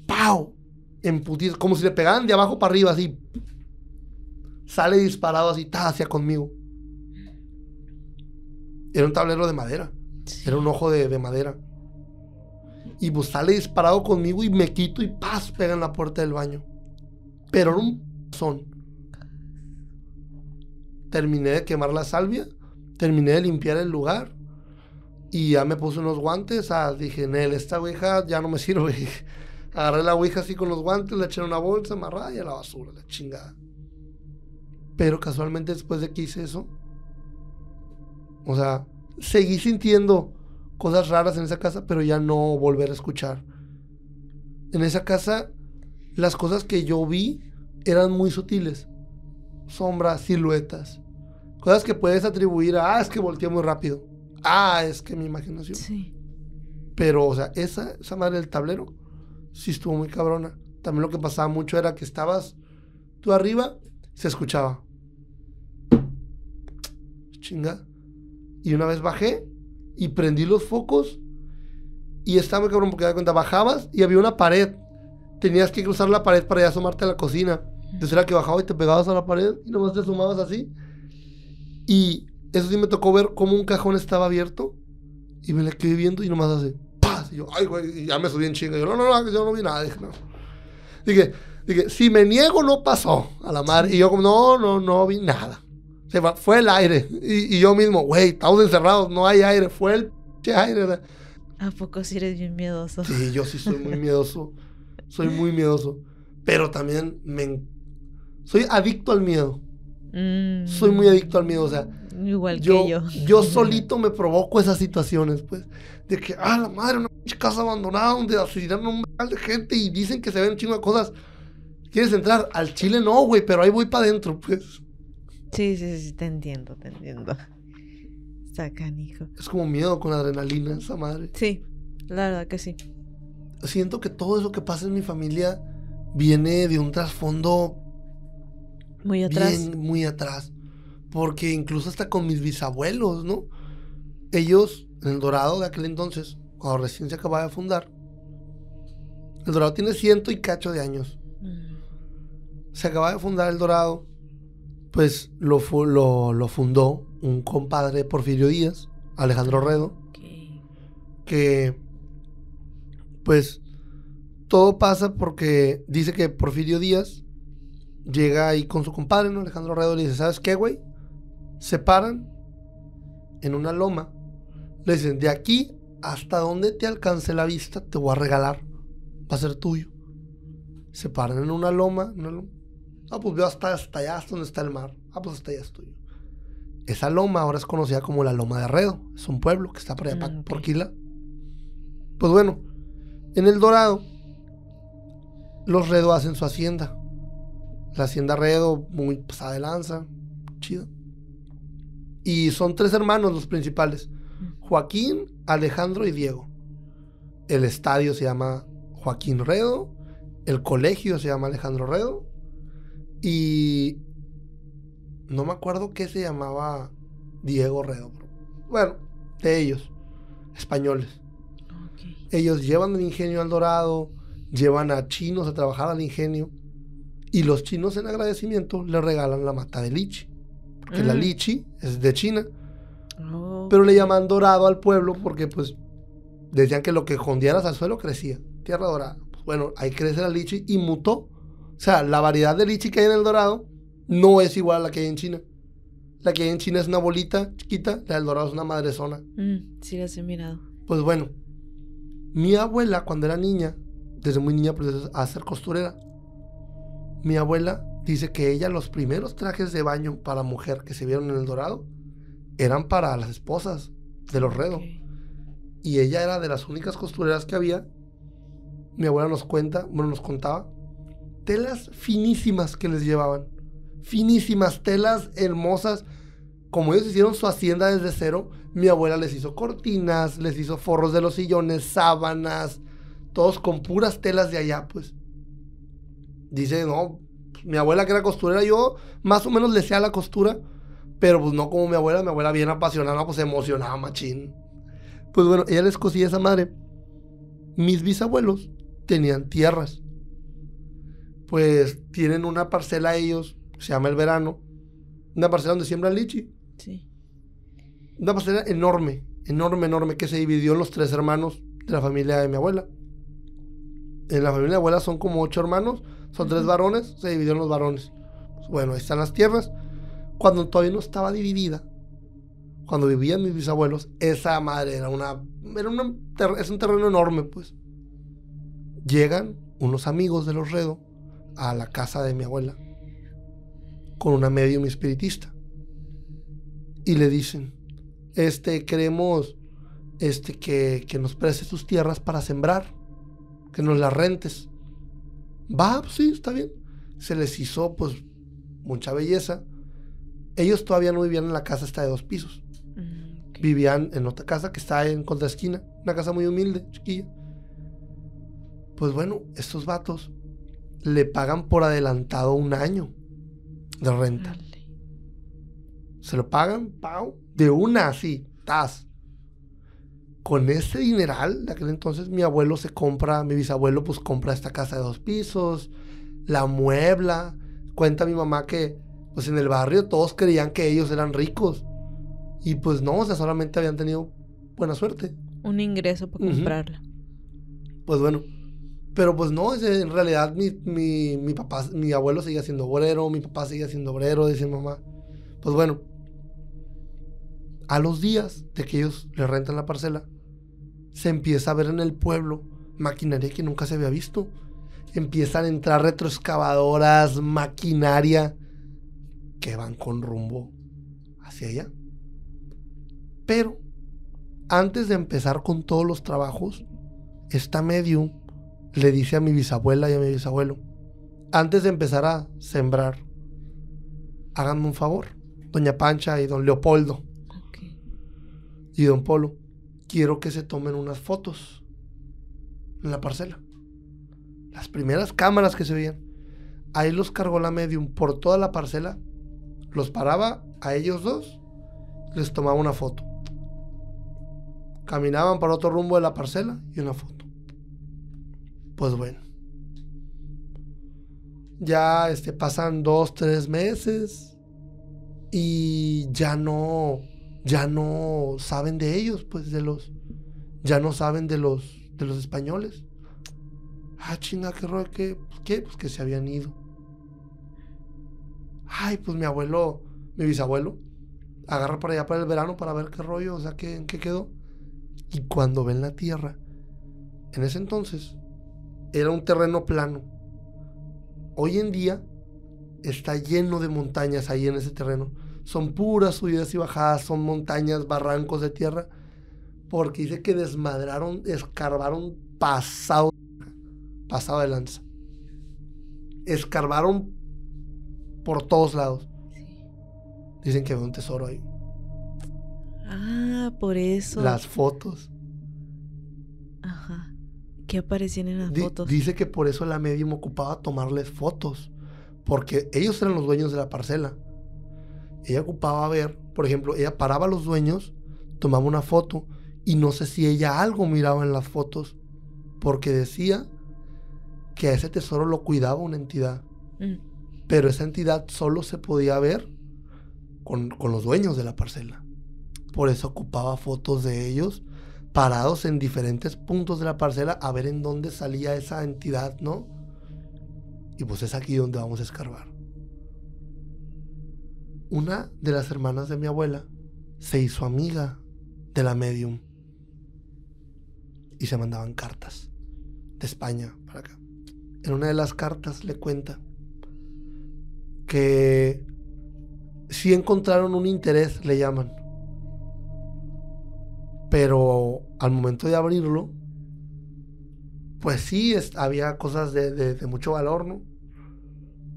¡Pau! emputido, como si le pegaran de abajo para arriba, así. Sale disparado así, ta, hacia conmigo. Era un tablero de madera. Era un ojo de, madera. Y pues sale disparado conmigo y me quito y paz, pega en la puerta del baño. Pero era un son. Terminé de quemar la salvia, terminé de limpiar el lugar y ya me puse unos guantes, ah, dije, Nel, esta ouija ya no me sirve. Agarré la ouija así con los guantes, la eché en una bolsa amarrada y a la basura, la chingada. Pero casualmente después de que hice eso, o sea, seguí sintiendo cosas raras en esa casa, pero ya no volver a escuchar. En esa casa, las cosas que yo vi eran muy sutiles. Sombras, siluetas. Cosas que puedes atribuir a, ah, es que volteé muy rápido ah, es que mi imaginación. Sí. Pero, o sea, esa, esa madre del tablero sí estuvo muy cabrona. También lo que pasaba mucho era que estabas tú arriba, se escuchaba. Chinga. Y una vez bajé y prendí los focos y estaba muy cabrón porque de cuenta bajabas y había una pared. Tenías que cruzar la pared para ya asomarte a la cocina. Entonces era que bajabas y te pegabas a la pared y nomás te asomabas así. Y eso sí me tocó ver cómo un cajón estaba abierto y me la quedé viendo y nomás hace ¡paz! Y yo, ay, güey, ya me subí en chinga. yo, no, no, no, yo no vi nada. Dije, Dije, si me niego, no pasó a la mar. Y yo, como, no, no, no vi nada. Se va, fue el aire. Y, yo mismo, güey, estamos encerrados, no hay aire. Fue el aire. ¿A poco sí eres bien miedoso? Sí, yo sí soy muy miedoso. soy muy miedoso. Pero también me. Soy adicto al miedo. Mm. Soy muy adicto al miedo. O sea, Igual yo, que yo. Yo solito me provoco esas situaciones, pues. De que, ah, la madre, una casa abandonada donde asesinaron un mal de gente y dicen que se ven un cosas. ¿Quieres entrar? Al Chile no, güey, pero ahí voy para adentro, pues. Sí, sí, sí, te entiendo, te entiendo. Sacan, hijo. Es como miedo con adrenalina, esa madre. Sí, la verdad que sí. Siento que todo eso que pasa en mi familia viene de un trasfondo. Muy atrás. Bien, muy atrás. Porque incluso hasta con mis bisabuelos, ¿no? Ellos, en el Dorado de aquel entonces, cuando recién se acababa de fundar, el Dorado tiene ciento y cacho de años. Mm. Se acababa de fundar el Dorado, pues lo, lo, fundó un compadre Porfirio Díaz, Alejandro Redo, que pues todo pasa porque dice que Porfirio Díaz llega ahí con su compadre, ¿no? Alejandro Redo le dice, ¿sabes qué, güey? se paran en una loma, le dicen, de aquí hasta donde te alcance la vista, te voy a regalar, va a ser tuyo. Se paran en una loma, Ah, pues veo hasta, allá, hasta donde está el mar. Ah, pues hasta allá es tuyo. Esa loma ahora es conocida como la Loma de Arredo. Es un pueblo que está por allá, ah, Pues bueno, en El Dorado, los Redo hacen su hacienda. La hacienda Redo, muy pasada pues, de lanza, chido. Y son tres hermanos los principales. Joaquín, Alejandro y Diego. El estadio se llama Joaquín Redo. El colegio se llama Alejandro Redo. Y no me acuerdo qué se llamaba Diego Redo. Bueno, de ellos, españoles. Ellos llevan el ingenio al dorado, llevan a chinos a trabajar al ingenio. Y los chinos en agradecimiento le regalan la mata de lichi. Porque la mm. lichi es de China. Pero le llaman dorado al pueblo porque pues decían que lo que escondían al suelo crecía, tierra dorada. Pues, bueno, ahí crece la lichi y mutó. O sea, la variedad de lichi que hay en el dorado no es igual a la que hay en China. La que hay en China es una bolita chiquita, la del dorado es una madrezona. Mm, sí, las he mirado. Pues bueno, mi abuela cuando era niña, desde muy niña, pues, a ser costurera. Mi abuela dice que ella los primeros trajes de baño para mujer que se vieron en El Dorado eran para las esposas de los Redo. Y ella era de las únicas costureras que había. Mi abuela nos cuenta, bueno, nos contaba, telas finísimas que les llevaban. Finísimas, telas hermosas. Como ellos hicieron su hacienda desde cero, mi abuela les hizo cortinas, les hizo forros de los sillones, sábanas, todos con puras telas de allá, pues. Dice, no, mi abuela que era costurera, yo más o menos le sé a la costura, pero pues no como mi abuela, mi abuela bien apasionada, pues emocionaba, machín. Pues bueno, ella les cosía esa madre. Mis bisabuelos tenían tierras. Pues tienen una parcela ellos, se llama El Verano, una parcela donde siembran lichi. Sí. Una parcela enorme, enorme, enorme, que se dividió en los tres hermanos de la familia de mi abuela. En la familia de abuela son como ocho hermanos son tres varones, se dividieron los varones. Bueno, ahí están las tierras. Cuando todavía no estaba dividida, cuando vivían mis bisabuelos, esa madre era una. Era es un terreno enorme, pues. Llegan unos amigos de los Redo a la casa de mi abuela con una medium espiritista y le dicen: Este, queremos este, que, nos preste tus tierras para sembrar, que nos las rentes va, pues sí, está bien. Se les hizo, pues, mucha belleza. Ellos todavía no vivían en la casa esta de dos pisos. Mm, vivían en otra casa que está en contra esquina. Una casa muy humilde, chiquilla. Pues bueno, estos vatos le pagan por adelantado un año de renta. Se lo pagan, pau, de una así, tas con ese dineral de aquel entonces mi abuelo se compra, mi bisabuelo pues compra esta casa de dos pisos, la muebla. Cuenta mi mamá que pues en el barrio todos creían que ellos eran ricos. Y pues no, o sea, solamente habían tenido buena suerte. Un ingreso para comprarla. Pues bueno. Pero pues no, en realidad mi, mi papá, mi abuelo seguía siendo obrero, mi papá seguía siendo obrero, dice mi mamá. Pues bueno, a los días de que ellos le rentan la parcela, se empieza a ver en el pueblo maquinaria que nunca se había visto. Empiezan a entrar retroexcavadoras, maquinaria, que van con rumbo hacia allá. Pero antes de empezar con todos los trabajos, esta medio le dice a mi bisabuela y a mi bisabuelo, antes de empezar a sembrar, háganme un favor, doña Pancha y don Leopoldo y don Polo, quiero que se tomen unas fotos en la parcela. Las primeras cámaras que se veían. Ahí los cargó la medium por toda la parcela, los paraba a ellos dos, les tomaba una foto. Caminaban para otro rumbo de la parcela y una foto. Pues bueno. Ya este, pasan dos, tres meses y ya no ya no saben de ellos, pues de los, ya no saben de los, de los españoles. Ah, chinga, qué rollo, qué, pues, qué, pues que se habían ido. Ay, pues mi abuelo, mi bisabuelo, agarra para allá para el verano para ver qué rollo, o sea, qué, en qué quedó. Y cuando ven la tierra, en ese entonces, era un terreno plano. Hoy en día está lleno de montañas ahí en ese terreno son puras subidas y bajadas, son montañas, barrancos de tierra, porque dice que desmadraron, escarbaron pasado, pasado de lanza. Escarbaron por todos lados. Dicen que había un tesoro ahí. Ah, por eso. Las fotos. Ajá. ¿Qué aparecían en las fotos? Dice que por eso la me ocupaba tomarles fotos. Porque ellos eran los dueños de la parcela. Ella ocupaba ver, por ejemplo, ella paraba a los dueños, tomaba una foto y no sé si ella algo miraba en las fotos porque decía que a ese tesoro lo cuidaba una entidad. Mm. Pero esa entidad solo se podía ver con los dueños de la parcela. Por eso ocupaba fotos de ellos parados en diferentes puntos de la parcela a ver en dónde salía esa entidad, ¿no? Y pues es aquí donde vamos a escarbar una de las hermanas de mi abuela se hizo amiga de la medium y se mandaban cartas de España para acá. En una de las cartas le cuenta que si encontraron un interés, le llaman. Pero al momento de abrirlo, pues sí, había cosas de, mucho valor, ¿no?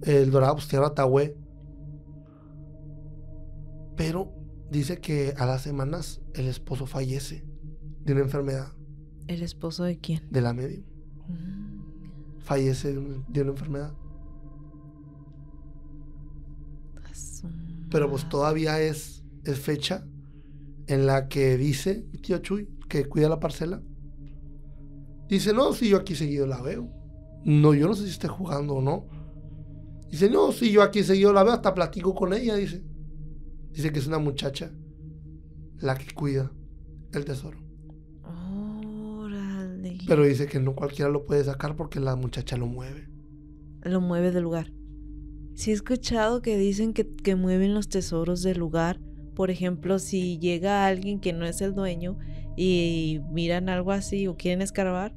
El dorado, pues tierra Tahué, pero dice que a las semanas el esposo fallece de una enfermedad. ¿El esposo de quién? De la medium. Mm. Fallece de, una enfermedad. Pero pues todavía es, es fecha en la que dice mi tío Chuy que cuida la parcela. Dice, no, si yo aquí seguido la veo. No, yo no sé si esté jugando o no. Dice, no, si yo aquí seguido la veo, hasta platico con ella, dice. Dice que es una muchacha la que cuida el tesoro. Pero dice que no cualquiera lo puede sacar porque la muchacha lo mueve. Lo mueve del lugar. Si he escuchado que dicen que, que mueven los tesoros del lugar. Por ejemplo, si llega alguien que no es el dueño y miran algo así o quieren escarbar,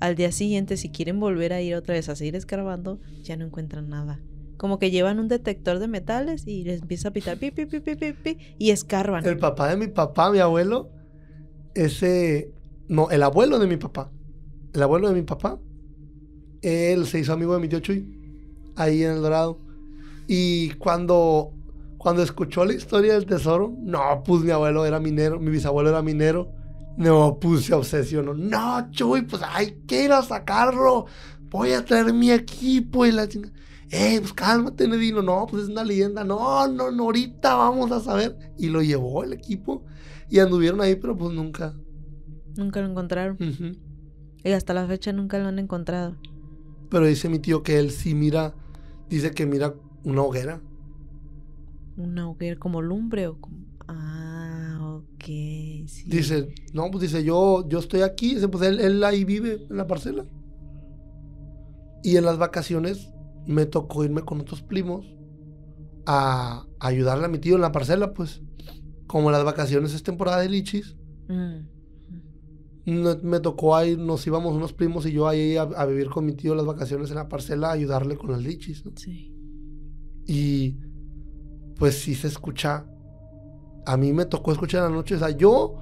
al día siguiente, si quieren volver a ir otra vez a seguir escarbando, ya no encuentran nada como que llevan un detector de metales y les empieza a pitar pi, pi, pi, pi, pi, pi, y escarban. El papá de mi papá, mi abuelo, ese. No, el abuelo de mi papá. El abuelo de mi papá. Él se hizo amigo de mi tío Chuy. Ahí en El Dorado. Y cuando. Cuando escuchó la historia del tesoro, no, pues mi abuelo era minero, mi bisabuelo era minero. No, pues se obsesionó. No, Chuy, pues hay que ir a sacarlo. Voy a traer mi equipo y la eh, pues cálmate, Nedino, no, pues es una leyenda, no, no, no, ahorita vamos a saber. Y lo llevó el equipo y anduvieron ahí, pero pues nunca. Nunca lo encontraron. Y hasta la fecha nunca lo han encontrado. Pero dice mi tío que él sí mira, dice que mira una hoguera. ¿Una hoguera como lumbre o como... Ah, ok. Dice, no, pues dice, yo, yo estoy aquí, dice, pues él, él ahí vive en la parcela. Y en las vacaciones me tocó irme con otros primos a ayudarle a mi tío en la parcela, pues. Como las vacaciones es temporada de lichis. Mm. me tocó ahí, nos íbamos unos primos y yo ahí a, vivir con mi tío las vacaciones en la parcela, a ayudarle con las lichis. Sí. Y pues sí se escucha. A mí me tocó escuchar en la noche. O sea, yo,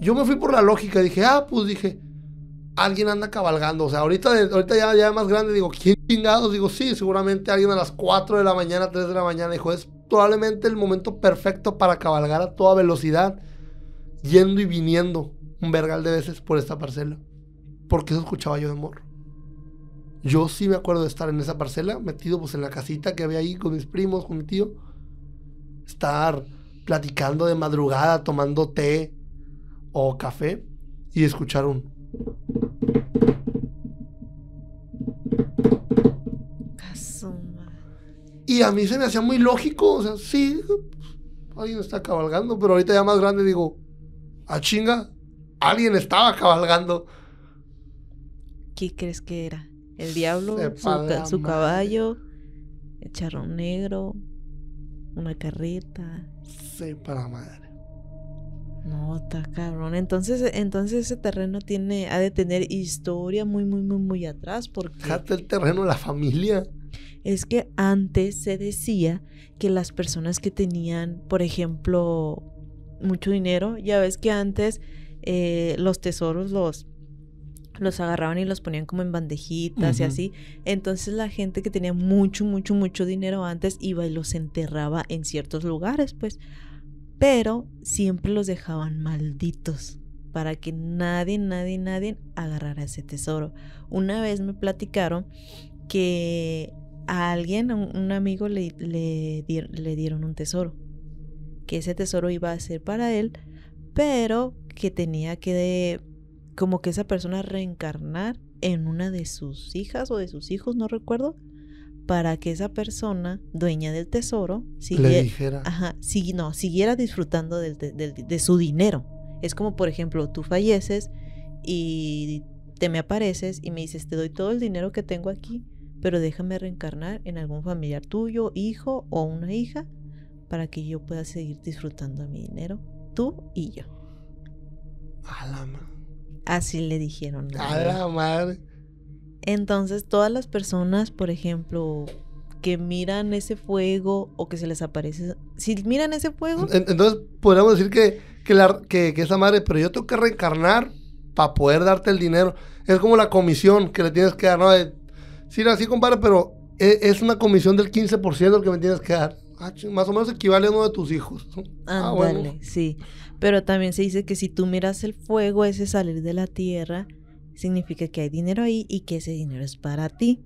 yo me fui por la lógica. Dije, ah, pues dije, alguien anda cabalgando. O sea, ahorita, ahorita ya, ya más grande digo, ¿quién chingados? Digo, sí, seguramente alguien a las 4 de la mañana, 3 de la mañana. Dijo, es probablemente el momento perfecto para cabalgar a toda velocidad, yendo y viniendo un vergal de veces por esta parcela. Porque eso escuchaba yo de morro. Yo sí me acuerdo de estar en esa parcela, metido pues en la casita que había ahí con mis primos, con mi tío. Estar platicando de madrugada, tomando té o café y escuchar un... Y a mí se me hacía muy lógico, o sea, sí, alguien está cabalgando, pero ahorita ya más grande digo, a ah, chinga, alguien estaba cabalgando. ¿Qué crees que era? ¿El diablo? Su, caballo? ¿El charrón negro? ¿Una carreta? Sepa para madre. No, está cabrón. Entonces, entonces ese terreno tiene, ha de tener historia muy, muy, muy, muy atrás. Porque... Fíjate el terreno, la familia es que antes se decía que las personas que tenían, por ejemplo, mucho dinero, ya ves que antes eh, los tesoros los los agarraban y los ponían como en bandejitas y así. Entonces la gente que tenía mucho, mucho, mucho dinero antes iba y los enterraba en ciertos lugares, pues. Pero siempre los dejaban malditos para que nadie, nadie, nadie agarrara ese tesoro. Una vez me platicaron que a alguien, a un, amigo, le, le, dieron un tesoro. Que ese tesoro iba a ser para él, pero que tenía que, de, como que esa persona reencarnar en una de sus hijas o de sus hijos, no recuerdo, para que esa persona, dueña del tesoro, siguiera, Ajá, si, no, siguiera disfrutando de su dinero. Es como, por ejemplo, tú falleces y te me apareces y me dices, te doy todo el dinero que tengo aquí, pero déjame reencarnar en algún familiar tuyo, hijo o una hija, para que yo pueda seguir disfrutando de mi dinero, tú y yo. A la madre. Así le dijeron. la madre. Entonces, todas las personas, por ejemplo, que miran ese fuego o que se les aparece. Si miran ese fuego. Entonces, podríamos decir que, que, que esa madre, pero yo tengo que reencarnar para poder darte el dinero. Es como la comisión que le tienes que dar, ¿no? Sí, así compara, pero e, es una comisión del 15% el que me tienes que dar. Ah, más o menos equivale a uno de tus hijos. Ah, Ándale, bueno. sí. Pero también se dice que si tú miras el fuego, ese salir de la tierra, significa que hay dinero ahí y que ese dinero es para ti.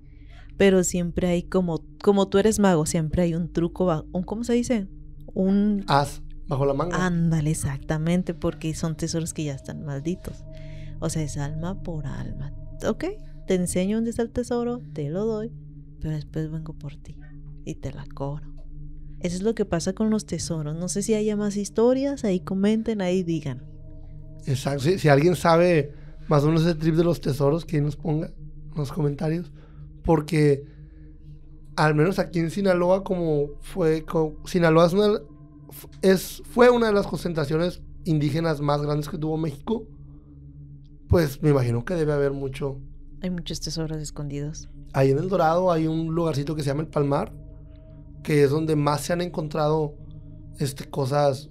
Pero siempre hay, como, como tú eres mago, siempre hay un truco, un, ¿cómo se dice? Un... Haz bajo la manga. Ándale, exactamente, porque son tesoros que ya están malditos. O sea, es alma por alma. ¿Ok? te enseño dónde está el tesoro, te lo doy, pero después vengo por ti y te la cobro. Eso es lo que pasa con los tesoros. No sé si haya más historias, ahí comenten, ahí digan. Exacto, si, alguien sabe más o menos el trip de los tesoros, que nos ponga en los comentarios, porque al menos aquí en Sinaloa, como fue, Sinaloa es, fue una de las concentraciones indígenas más grandes que tuvo México, pues me imagino que debe haber mucho hay muchos tesoros escondidos. Ahí en El Dorado hay un lugarcito que se llama El Palmar, que es donde más se han encontrado este, cosas.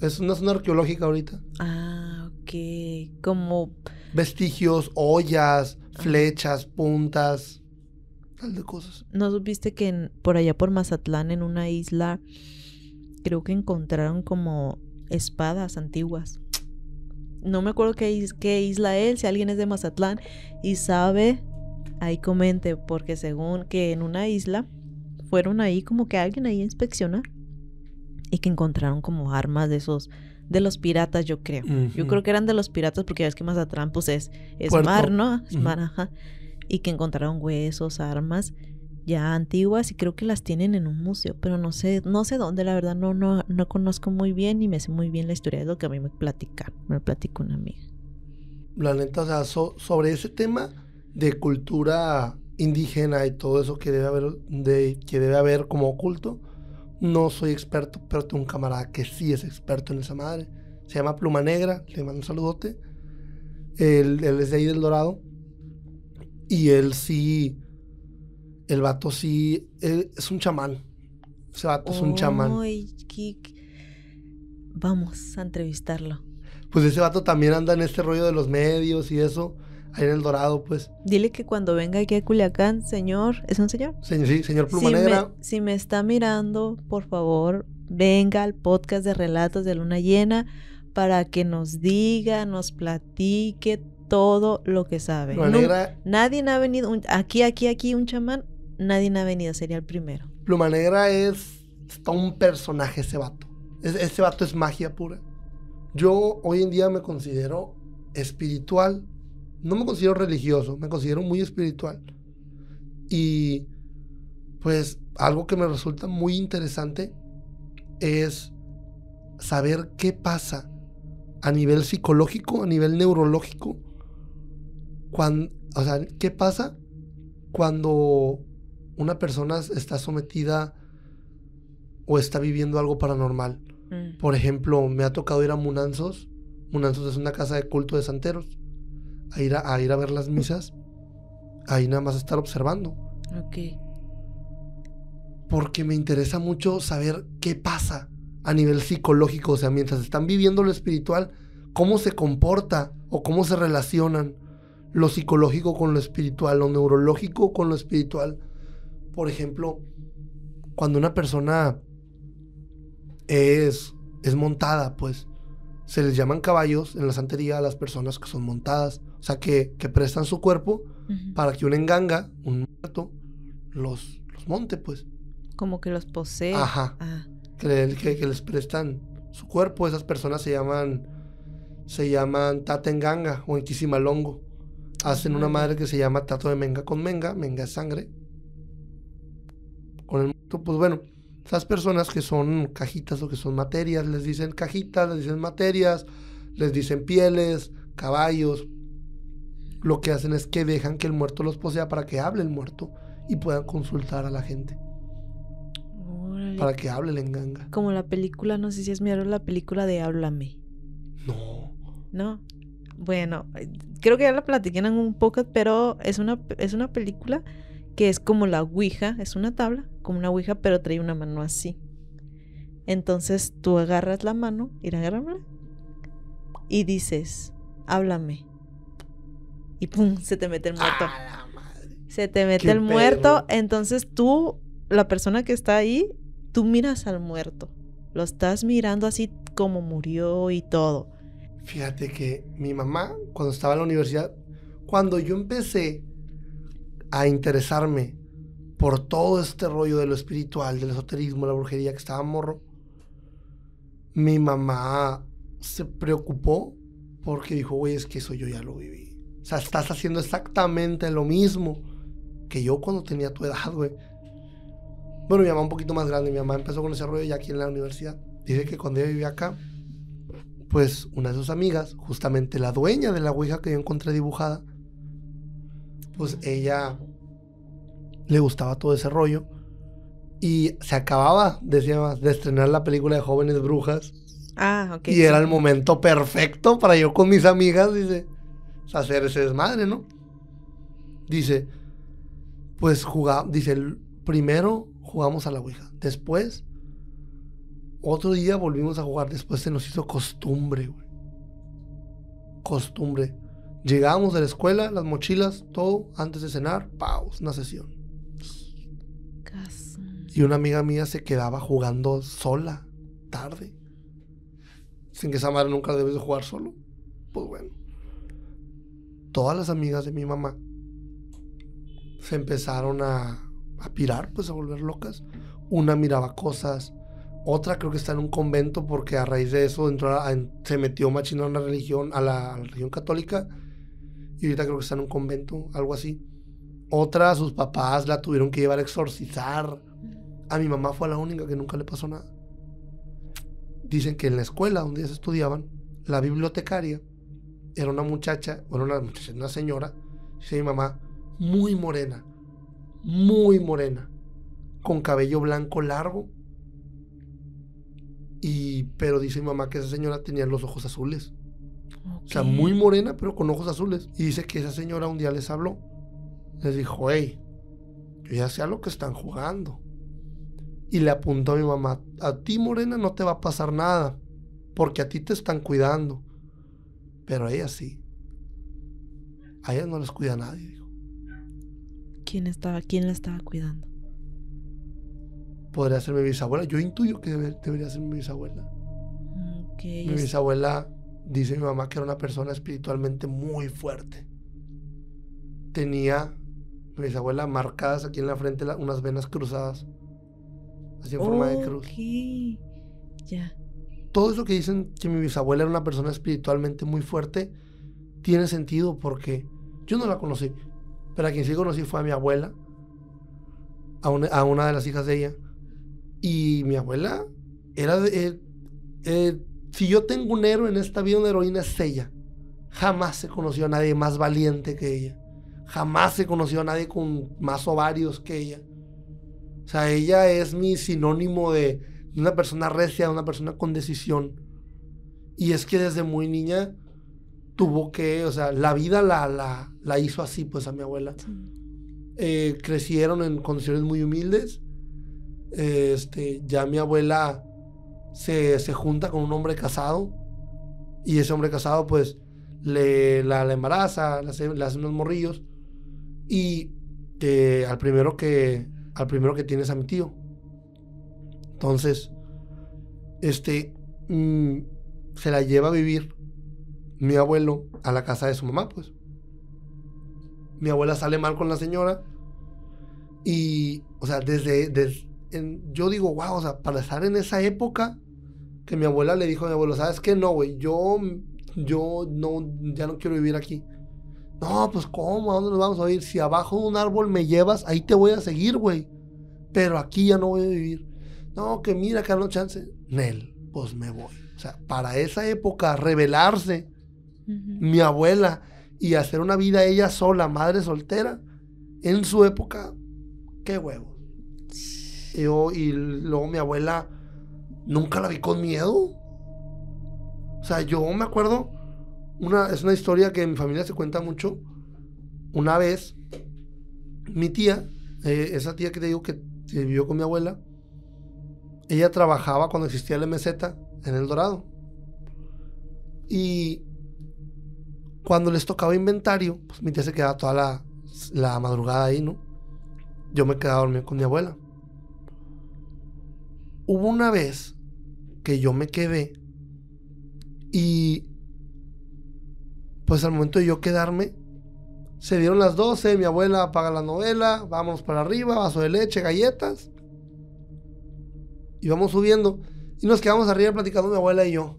Es una zona arqueológica ahorita. Ah, ok. Como. Vestigios, ollas, flechas, puntas. Tal de cosas. ¿No supiste que por allá por Mazatlán, en una isla, creo que encontraron como espadas antiguas? No me acuerdo qué, isla es, si alguien es de Mazatlán y sabe, ahí comente, porque según que en una isla fueron ahí como que alguien ahí inspecciona y que encontraron como armas de esos de los piratas, yo creo. Yo creo que eran de los piratas porque ya es que Mazatlán pues es, es mar, ¿no? Es mar, ajá. Y que encontraron huesos, armas ya antiguas y creo que las tienen en un museo, pero no sé, no sé dónde, la verdad no, no, no conozco muy bien y me sé muy bien la historia de lo que a mí me platican, me lo platicó una amiga. La neta, o sea, sobre ese tema de cultura indígena y todo eso que debe haber, de, que debe haber como oculto, no soy experto, pero tengo un camarada que sí es experto en esa madre. Se llama Pluma Negra, le mando un saludote. él es de ahí del Dorado. Y él sí el vato sí es un chamán. Ese vato es un chamán. Vamos a entrevistarlo. Pues ese vato también anda en este rollo de los medios y eso. Ahí en El Dorado, pues. Dile que cuando venga aquí a Culiacán, señor. ¿Es un señor? Sí, señor Pluma si Negra. Me, me está mirando, por favor, venga al podcast de Relatos de Luna Llena para que nos diga, nos platique todo lo que sabe. No, nadie ha venido aquí, aquí, aquí un chamán Nadie ha venido, sería el primero. Pluma Negra es. un personaje ese vato. ese vato es magia pura. Yo hoy en día me considero espiritual. No me considero religioso, me considero muy espiritual. Y pues algo que me resulta muy interesante es saber qué pasa a nivel psicológico, a nivel neurológico, cuando, o sea, qué pasa cuando una persona está sometida o está viviendo algo paranormal. Mm. Por ejemplo, me ha tocado ir a Munanzos. Munanzos es una casa de culto de santeros. A ir a, ir a ver las misas. Ahí nada más estar observando. Ok. Porque me interesa mucho saber qué pasa a nivel psicológico. O sea, mientras están viviendo lo espiritual, cómo se comporta o cómo se relacionan lo psicológico con lo espiritual, lo neurológico con lo espiritual por ejemplo, cuando una persona es, es montada, pues se les llaman caballos en la santería a las personas que son montadas, o sea, que, prestan su cuerpo para que un enganga, un muerto, los, los monte, pues. Como que los posee. Ajá. Ah. Que, les prestan su cuerpo, esas personas se llaman, se llaman Tatenganga o Inquisimalongo. Hacen una madre que se llama Tato de Menga con Menga, Menga es sangre, pues bueno, esas personas que son cajitas o que son materias, les dicen cajitas, les dicen materias, les dicen pieles, caballos. Lo que hacen es que dejan que el muerto los posea para que hable el muerto y puedan consultar a la gente. Para que hable el enganga. Como la película, no sé si es mirado la película de Háblame. No. No. Bueno, creo que ya la platiqué un poco, pero es una, es una película que es como la Ouija, es una tabla, como una Ouija, pero trae una mano así. Entonces tú agarras la mano y la y dices, háblame. Y pum, se te mete el muerto. Se te mete el muerto. Entonces tú, la persona que está ahí, tú miras al muerto. Lo estás mirando así como murió y todo. Fíjate que mi mamá, cuando estaba en la universidad, cuando yo empecé a interesarme por todo este rollo de lo espiritual, del esoterismo, la brujería que estaba morro, mi mamá se preocupó porque dijo, güey, es que eso yo ya lo viví. O sea, estás haciendo exactamente lo mismo que yo cuando tenía tu edad, güey. Bueno, mi mamá un poquito más grande, mi mamá empezó con ese rollo ya aquí en la universidad. Dice que cuando yo vivía acá, pues una de sus amigas, justamente la dueña de la Ouija que yo encontré dibujada, pues ella le gustaba todo ese rollo. Y se acababa, más, de estrenar la película de Jóvenes Brujas. Ah, ok. Y era el momento perfecto para yo con mis amigas, dice, pues, hacer ese desmadre, ¿no? Dice, pues jugaba, dice, primero jugamos a la Ouija, después, otro día volvimos a jugar, después se nos hizo costumbre, güey. Costumbre. Llegábamos de la escuela, las mochilas, todo, antes de cenar, paus, una sesión. Y una amiga mía se quedaba jugando sola, tarde. Sin que esa madre nunca debes de jugar solo. Pues bueno. Todas las amigas de mi mamá se empezaron a, a pirar, pues a volver locas. Una miraba cosas, otra creo que está en un convento porque a raíz de eso entró a, se metió machinando a religión, a la, a la religión católica y ahorita creo que está en un convento, algo así. Otra, sus papás la tuvieron que llevar a exorcizar. A mi mamá fue la única que nunca le pasó nada. Dicen que en la escuela donde ellas estudiaban, la bibliotecaria era una muchacha, bueno, una muchacha, una señora, dice mi mamá, muy morena, muy morena, con cabello blanco largo. Y, pero dice mi mamá que esa señora tenía los ojos azules. O sea, muy morena, pero con ojos azules. Y dice que esa señora un día les habló. Les dijo, hey, yo ya sé a lo que están jugando. Y le apuntó a mi mamá, a ti morena no te va a pasar nada, porque a ti te están cuidando. Pero a ella sí. A ella no les cuida nadie, dijo. ¿Quién, estaba, quién la estaba cuidando? Podría ser mi bisabuela. Yo intuyo que debería ser mi bisabuela. mi bisabuela dice mi mamá que era una persona espiritualmente muy fuerte. Tenía mi bisabuela marcadas aquí en la frente unas venas cruzadas, así en forma de cruz. Ya. Todo eso que dicen que mi bisabuela era una persona espiritualmente muy fuerte tiene sentido porque yo no la conocí, pero a quien sí conocí fue a mi abuela, a una, de las hijas de ella. Y mi abuela era de, eh, eh, si yo tengo un héroe en esta vida, una heroína es ella. Jamás se conoció a nadie más valiente que ella. Jamás se conoció a nadie con más ovarios que ella. O sea, ella es mi sinónimo de, una persona recia, de una persona con decisión. Y es que desde muy niña tuvo que, o sea, la vida la, la, la hizo así, pues a mi abuela. Eh, crecieron en condiciones muy humildes. este, ya mi abuela se, junta con un hombre casado y ese hombre casado pues le, la, embaraza, le hace, unos morrillos y eh, al, primero que, al primero que tienes a mi tío. Entonces, este, mm, se la lleva a vivir mi abuelo a la casa de su mamá, pues. Mi abuela sale mal con la señora y, o sea, desde, yo digo, wow, o sea, para estar en esa época, que mi abuela le dijo a mi abuelo, ¿sabes qué? No, güey, yo, yo no, ya no quiero vivir aquí. No, pues ¿cómo? ¿A dónde nos vamos a ir? Si abajo de un árbol me llevas, ahí te voy a seguir, güey. Pero aquí ya no voy a vivir. No, que mira, que no chance. Nel, pues me voy. O sea, para esa época, rebelarse, mi abuela, y hacer una vida ella sola, madre soltera, en su época, qué huevo. Yo, y luego mi abuela nunca la vi con miedo. O sea, yo me acuerdo, una, es una historia que en mi familia se cuenta mucho. Una vez, mi tía, eh, esa tía que te digo que vivió con mi abuela, ella trabajaba cuando existía el MZ en El Dorado. Y cuando les tocaba inventario, pues mi tía se quedaba toda la, la madrugada ahí, ¿no? Yo me quedaba dormido con mi abuela. Hubo una vez que yo me quedé y pues al momento de yo quedarme, se dieron las 12, mi abuela apaga la novela, vamos para arriba, vaso de leche, galletas. Y vamos subiendo. Y nos quedamos arriba platicando mi abuela y yo.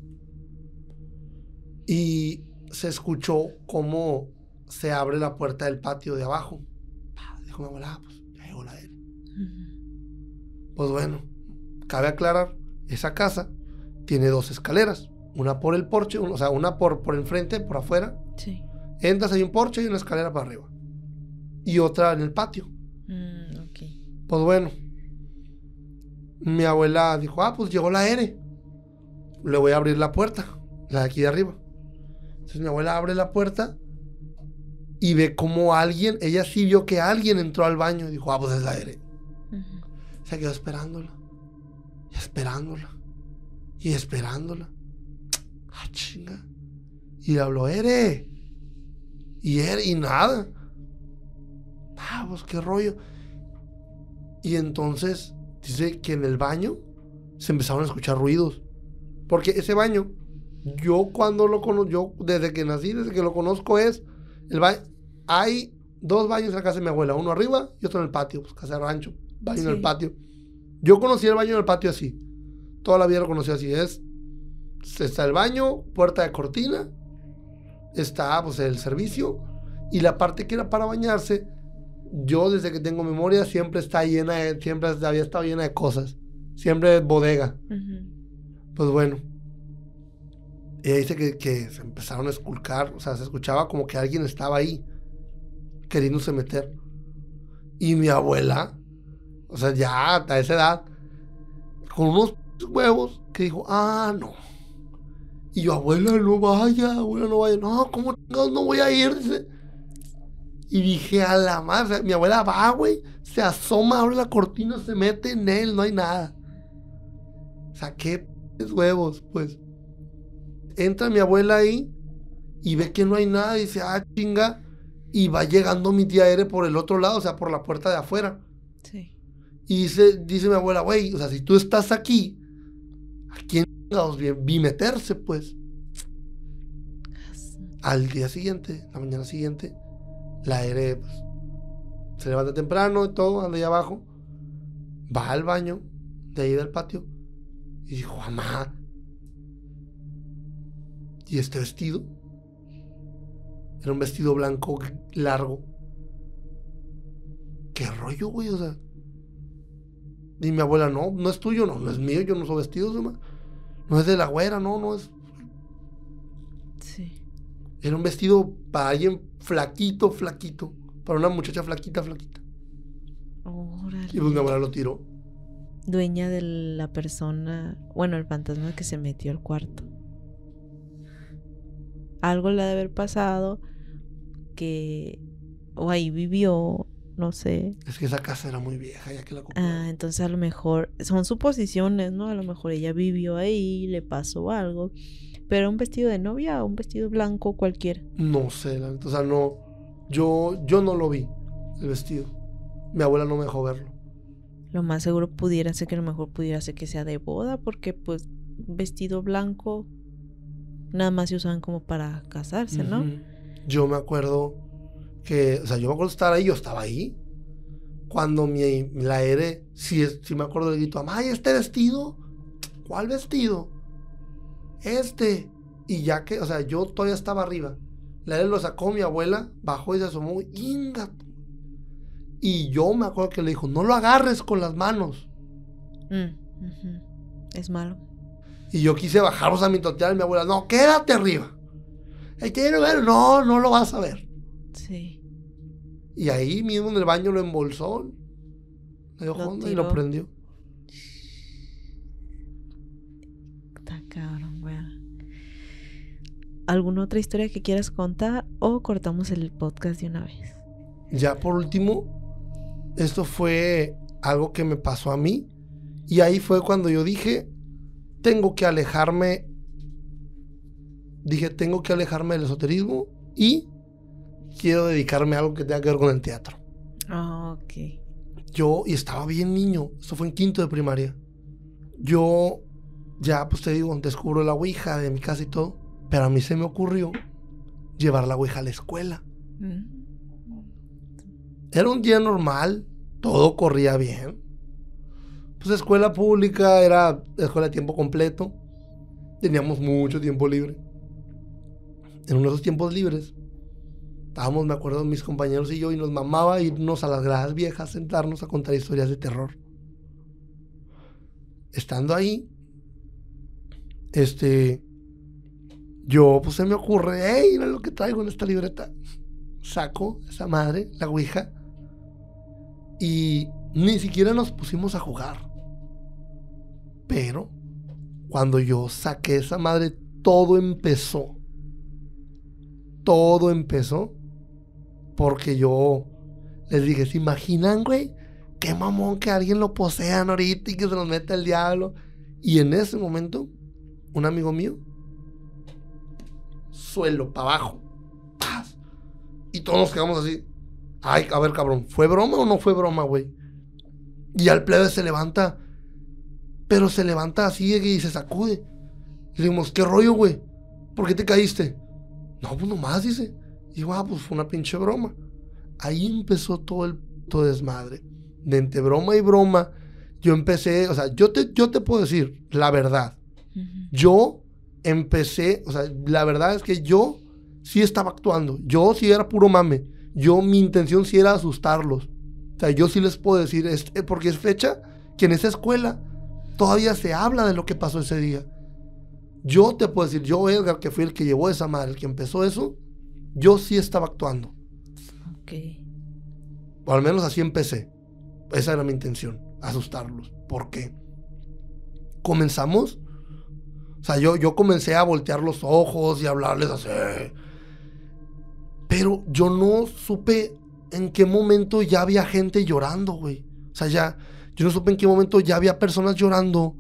Y se escuchó cómo se abre la puerta del patio de abajo. mi abuela, ah, pues él. Pues bueno, cabe aclarar, esa casa tiene dos escaleras. Una por el porche, o sea, una por, por enfrente, por afuera. Sí. Entras, hay un porche y una escalera para arriba. Y otra en el patio. Mm, pues bueno. Mi abuela dijo, ah, pues llegó la R. Le voy a abrir la puerta, la de aquí de arriba. Entonces mi abuela abre la puerta y ve como alguien, ella sí vio que alguien entró al baño y dijo, ah, pues es la R. Se quedó esperándola, esperándola y esperándola. Ah, chinga. Y le habló, Ere. Y Ere, y nada. Ah, pues qué rollo. Y entonces dice que en el baño se empezaron a escuchar ruidos. Porque ese baño, yo cuando lo conozco, yo desde que nací, desde que lo conozco es, el baño, hay dos baños en la casa de mi abuela, uno arriba y otro en el patio, pues, casa de rancho, baño en el patio. Yo conocí el baño en el patio así. Toda la vida lo conocí así. Es, está el baño, puerta de cortina, está pues, el servicio y la parte que era para bañarse, yo desde que tengo memoria siempre está llena de, siempre había estado llena de cosas. Siempre bodega. Pues bueno. y dice que, que, se empezaron a esculcar, o sea, se escuchaba como que alguien estaba ahí queriéndose meter. Y mi abuela, o sea, ya a esa edad, con unos huevos que dijo, ah, no. Y yo, abuela, no vaya, abuela, no vaya. No, ¿cómo no voy a ir? Y dije, a la madre, mi abuela va, güey. Se asoma, abre la cortina, se mete en él, no hay nada. Saqué huevos, pues. Entra mi abuela ahí y ve que no hay nada y dice, ah, chinga. Y va llegando mi tía Ere por el otro lado, o sea, por la puerta de afuera. Sí. Y dice, dice mi abuela, güey, o sea, si tú estás aquí, ¿A quién vi meterse, pues? Al día siguiente, la mañana siguiente, la Ere pues, se levanta temprano y todo, anda ahí abajo, va al baño de ahí del patio y dijo, mamá, ¿y este vestido? Era un vestido blanco largo. ¿Qué rollo, güey? O sea, y mi abuela, no, no es tuyo, no, no es mío, yo no soy vestidos, No es de la güera, no, no es. Sí. Era un vestido para alguien flaquito, flaquito. Para una muchacha flaquita, flaquita. Y pues, mi abuela lo tiró. Dueña de la persona, bueno, el fantasma que se metió al cuarto. Algo le ha de haber pasado que o ahí vivió no sé. Es que esa casa era muy vieja, ya que la Ah, entonces a lo mejor son suposiciones, ¿no? A lo mejor ella vivió ahí, le pasó algo. Pero un vestido de novia un vestido blanco cualquiera. No sé, la, o sea, no. Yo, yo no lo vi, el vestido. Mi abuela no me dejó verlo. Lo más seguro pudiera ser que a lo mejor pudiera ser que sea de boda, porque pues vestido blanco nada más se usan como para casarse, ¿no? Yo me acuerdo que, o sea, yo me acuerdo estar ahí, yo estaba ahí. Cuando mi, la Ere, si, si me acuerdo, le grito, ay, este vestido, ¿cuál vestido? Este. Y ya que, o sea, yo todavía estaba arriba. La Ere lo sacó mi abuela, bajó y se asomó, Y yo me acuerdo que le dijo, no lo agarres con las manos. Mm, es malo. Y yo quise bajarlos a mi mi y mi abuela, no, quédate arriba. El que no, no lo vas a ver. Sí. Y ahí mismo en el baño lo embolsó. Le dio y lo prendió. Está cabrón, weón. ¿Alguna otra historia que quieras contar o cortamos el podcast de una vez? Ya por último, esto fue algo que me pasó a mí. Y ahí fue cuando yo dije, tengo que alejarme. Dije, tengo que alejarme del esoterismo y quiero dedicarme a algo que tenga que ver con el teatro. Ah, ok. Yo, y estaba bien niño, Eso fue en quinto de primaria. Yo, ya pues te digo, descubro la Ouija de mi casa y todo, pero a mí se me ocurrió llevar la Ouija a la escuela. Mm. Era un día normal, todo corría bien. Pues escuela pública, era escuela de tiempo completo, teníamos mucho tiempo libre. En uno de esos tiempos libres, estábamos, me acuerdo, mis compañeros y yo, y nos mamaba irnos a las gradas viejas, sentarnos a contar historias de terror. Estando ahí, este, yo pues se me ocurre, hey, mira lo que traigo en esta libreta. Saco esa madre, la Ouija, y ni siquiera nos pusimos a jugar. Pero cuando yo saqué esa madre, todo empezó. Todo empezó porque yo les dije, ¿se imaginan, güey? Qué mamón que alguien lo posean ahorita y que se los meta el diablo. Y en ese momento, un amigo mío, suelo para abajo. ¡Paz! Y todos nos quedamos así. Ay, a ver, cabrón, ¿fue broma o no fue broma, güey? Y al plebe se levanta, pero se levanta así y se sacude. Y decimos... ¿qué rollo, güey? ¿Por qué te caíste? No, pues nomás, dice. Y digo, ah, pues, fue una pinche broma. Ahí empezó todo el desmadre. De entre broma y broma, yo empecé, o sea, yo te, yo te puedo decir la verdad. Yo empecé, o sea, la verdad es que yo sí estaba actuando. Yo sí era puro mame. Yo, mi intención sí era asustarlos. O sea, yo sí les puedo decir, es, eh, porque es fecha que en esa escuela todavía se habla de lo que pasó ese día. Yo te puedo decir, yo Edgar, que fui el que llevó esa madre, el que empezó eso, yo sí estaba actuando. O al menos así empecé. Esa era mi intención, asustarlos. ¿Por qué? Comenzamos. O sea, yo, yo comencé a voltear los ojos y a hablarles así. Pero yo no supe en qué momento ya había gente llorando, güey. O sea, ya, yo no supe en qué momento ya había personas llorando.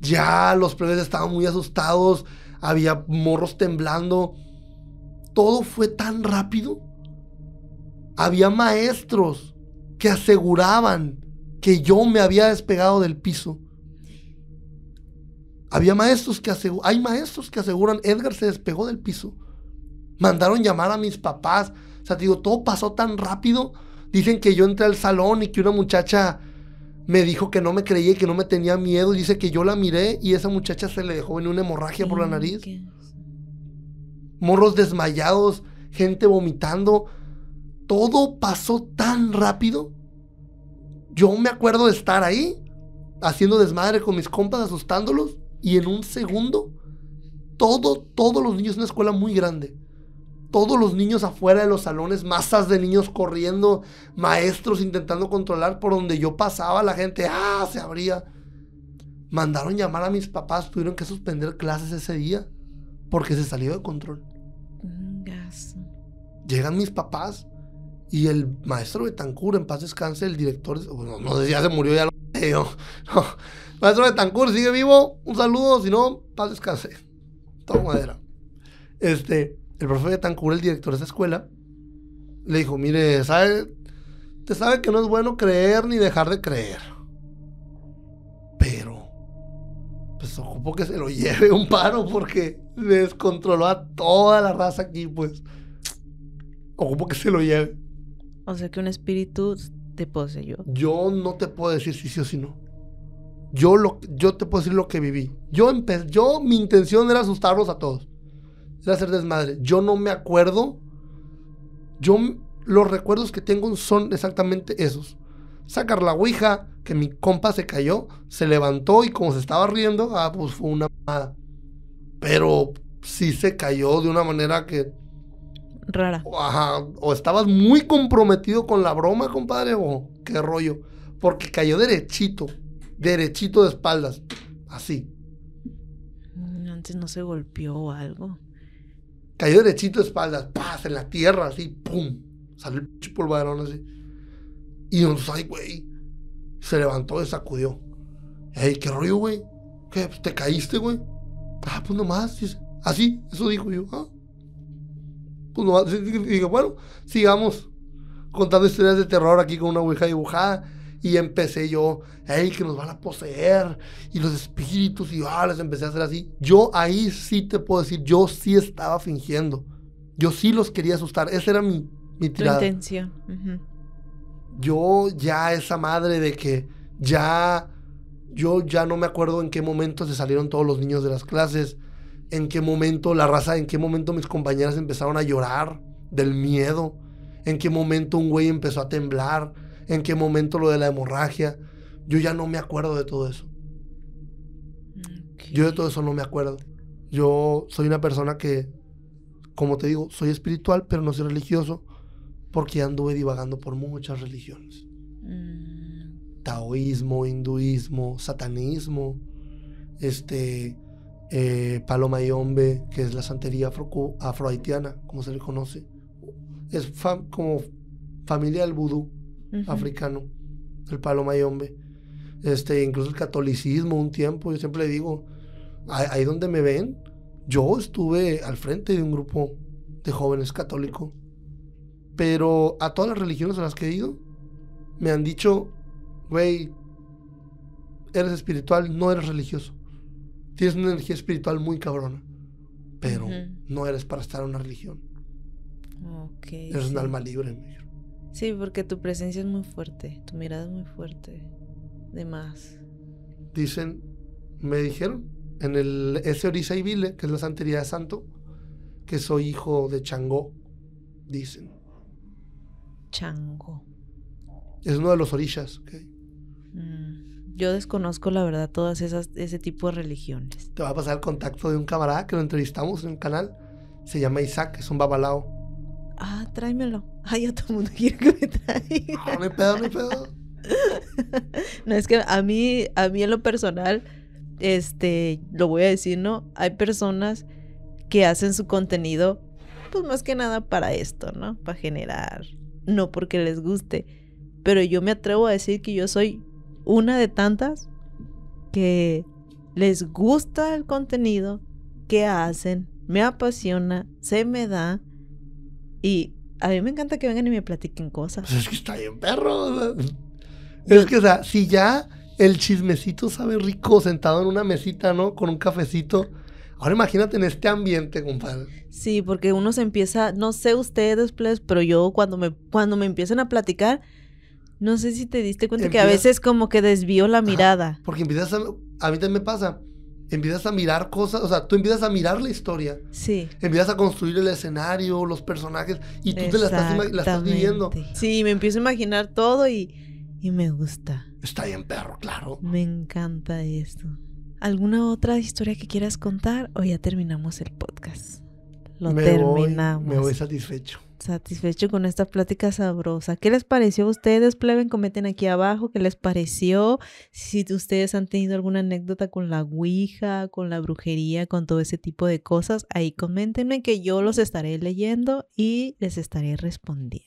Ya los plebes estaban muy asustados. Había morros temblando todo fue tan rápido? Había maestros que aseguraban que yo me había despegado del piso. Había maestros que aseguran, hay maestros que aseguran, Edgar se despegó del piso. Mandaron llamar a mis papás. O sea, te digo, todo pasó tan rápido. Dicen que yo entré al salón y que una muchacha me dijo que no me creía y que no me tenía miedo. Dice que yo la miré y esa muchacha se le dejó en una hemorragia por la nariz morros desmayados, gente vomitando. Todo pasó tan rápido. Yo me acuerdo de estar ahí, haciendo desmadre con mis compas, asustándolos, y en un segundo, todo, todos los niños, una escuela muy grande, todos los niños afuera de los salones, masas de niños corriendo, maestros intentando controlar por donde yo pasaba, la gente, ah, se abría. Mandaron llamar a mis papás, tuvieron que suspender clases ese día porque se salió de control. Mm, Llegan mis papás y el maestro de Betancur, en paz descanse, el director, bueno, no sé ya se murió, ya lo Maestro Betancur, sigue vivo, un saludo, si no, paz descanse. Todo madera. Este, el profe Betancur, el director de esa escuela, le dijo, mire, sabe, te sabe que no es bueno creer ni dejar de creer pues ocupo que se lo lleve un paro porque descontroló a toda la raza aquí, pues. ocupo que se lo lleve. O sea que un espíritu te poseyó. Yo yo no te puedo decir si sí o si no. Yo, lo, yo te puedo decir lo que viví. Yo, empe yo, mi intención era asustarlos a todos. Era hacer desmadre. Yo no me acuerdo. Yo, los recuerdos que tengo son exactamente esos. Sacar la ouija, que mi compa se cayó, se levantó y como se estaba riendo, ah, pues fue una mamada. Pero sí se cayó de una manera que. Rara. Ajá. O estabas muy comprometido con la broma, compadre, o qué rollo. Porque cayó derechito, derechito de espaldas. Así. Mm, antes no se golpeó o algo. Cayó derechito de espaldas, paz, en la tierra, así, pum. Salió el pulvarón así. Y no ay, güey se levantó y sacudió. Ey, qué ruido, güey. ¿Qué? Pues, te caíste, güey. Ah, pues nomás. Así, eso dijo yo. Ah. Pues nomás. dije, bueno, sigamos contando historias de terror aquí con una ouija dibujada. Y empecé yo, hey, que nos van a poseer. Y los espíritus, y ah, les empecé a hacer así. Yo ahí sí te puedo decir, yo sí estaba fingiendo. Yo sí los quería asustar. Esa era mi, mi tirada. intención yo ya esa madre de que ya yo ya no me acuerdo en qué momento se salieron todos los niños de las clases, en qué momento la raza, en qué momento mis compañeras empezaron a llorar del miedo, en qué momento un güey empezó a temblar, en qué momento lo de la hemorragia. Yo ya no me acuerdo de todo eso. Yo de todo eso no me acuerdo. Yo soy una persona que, como te digo, soy espiritual, pero no soy religioso porque anduve divagando por muchas religiones. Mm. Taoísmo, hinduismo, satanismo, este, eh, que es la santería afro, afrohaitiana, como se le conoce. Es como familia del vudú africano, el Palo Mayombe Este, incluso el catolicismo un tiempo, yo siempre le digo, ahí donde me ven, yo estuve al frente de un grupo de jóvenes católicos pero a todas las religiones a las que he ido, me han dicho, güey, eres espiritual, no eres religioso. Tienes una energía espiritual muy cabrona, pero no eres para estar en una religión. eres un alma libre. Sí, porque tu presencia es muy fuerte, tu mirada es muy fuerte, de más. Dicen, me dijeron, en el ese Orisa y Vile, que es la santería de Santo, que soy hijo de Changó, dicen. Chango. Es uno de los orillas. Mm, yo desconozco la verdad todas esas ese tipo de religiones. Te va a pasar el contacto de un camarada que lo entrevistamos en un canal. Se llama Isaac, es un babalao. Ah, tráemelo. Ay, a todo el mundo quiere que me traiga. Ah, no, pedo, no, es que a mí, a mí en lo personal, este, lo voy a decir, ¿no? Hay personas que hacen su contenido, pues más que nada para esto, ¿no? Para generar no porque les guste, pero yo me atrevo a decir que yo soy una de tantas que les gusta el contenido que hacen, me apasiona, se me da y a mí me encanta que vengan y me platiquen cosas. Pues es que está bien perro. Es que, o sea, si ya el chismecito sabe rico sentado en una mesita, ¿no? Con un cafecito. Ahora imagínate en este ambiente, compadre. Sí, porque uno se empieza, no sé ustedes, pues, pero yo cuando me, cuando me empiezan a platicar, no sé si te diste cuenta que a veces como que desvío la mirada. Porque empiezas a... A mí también me pasa. Empiezas a mirar cosas, o sea, tú empiezas a mirar la historia. Sí. Empiezas a construir el escenario, los personajes, y tú te la estás, viviendo. Sí, me empiezo a imaginar todo y, y me gusta. Está bien, perro, claro. Me encanta esto. ¿Alguna otra historia que quieras contar o ya terminamos el podcast? Lo me terminamos. me voy satisfecho. Satisfecho con esta plática sabrosa. ¿Qué les pareció a ustedes? Pleben, Comenten aquí abajo. ¿Qué les pareció? Si ustedes han tenido alguna anécdota con la Ouija, con la brujería, con todo ese tipo de cosas, ahí coméntenme que yo los estaré leyendo y les estaré respondiendo.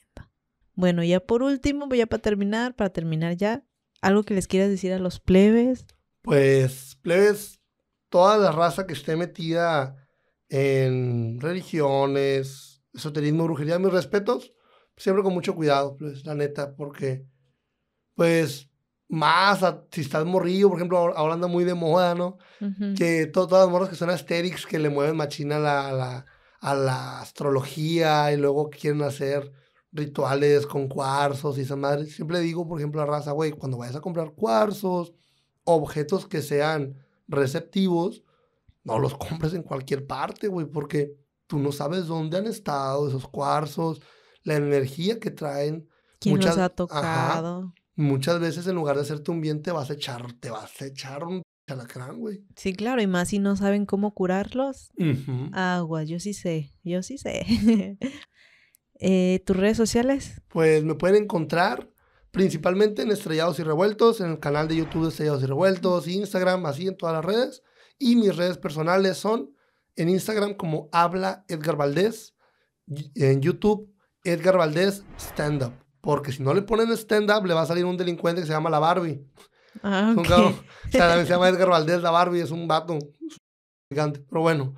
Bueno, ya por último, voy a para terminar, para terminar ya, algo que les quieras decir a los plebes. Pues plebes, toda la raza que esté metida en religiones, esoterismo, brujería, mis respetos, siempre con mucho cuidado, pues la neta, porque, pues, más si estás morrillo, por ejemplo, hablando muy de moda, ¿no? Que todos todas las que son astérix, que le mueven machina a la, la, astrología y luego quieren hacer rituales con cuarzos y esa madre. Siempre digo, por ejemplo, a raza, güey, cuando vayas a comprar cuarzos, objetos que sean receptivos, no los compres en cualquier parte, güey, porque tú no sabes dónde han estado esos cuarzos, la energía que traen. muchas, ha tocado? muchas veces en lugar de hacerte un bien te vas a echar, te vas a echar un chalacrán, güey. Sí, claro, y más si no saben cómo curarlos. Agua, yo sí sé, yo sí sé. Eh, ¿Tus redes sociales? Pues me pueden encontrar principalmente en Estrellados y Revueltos, en el canal de YouTube Estrellados y Revueltos, Instagram, así en todas las redes. Y mis redes personales son en Instagram como Habla Edgar Valdés, en YouTube Edgar Valdés Stand Up. Porque si no le ponen stand up, le va a salir un delincuente que se llama la Barbie. Ah, o sea, se llama Edgar Valdés, la Barbie, es un vato gigante. Pero bueno,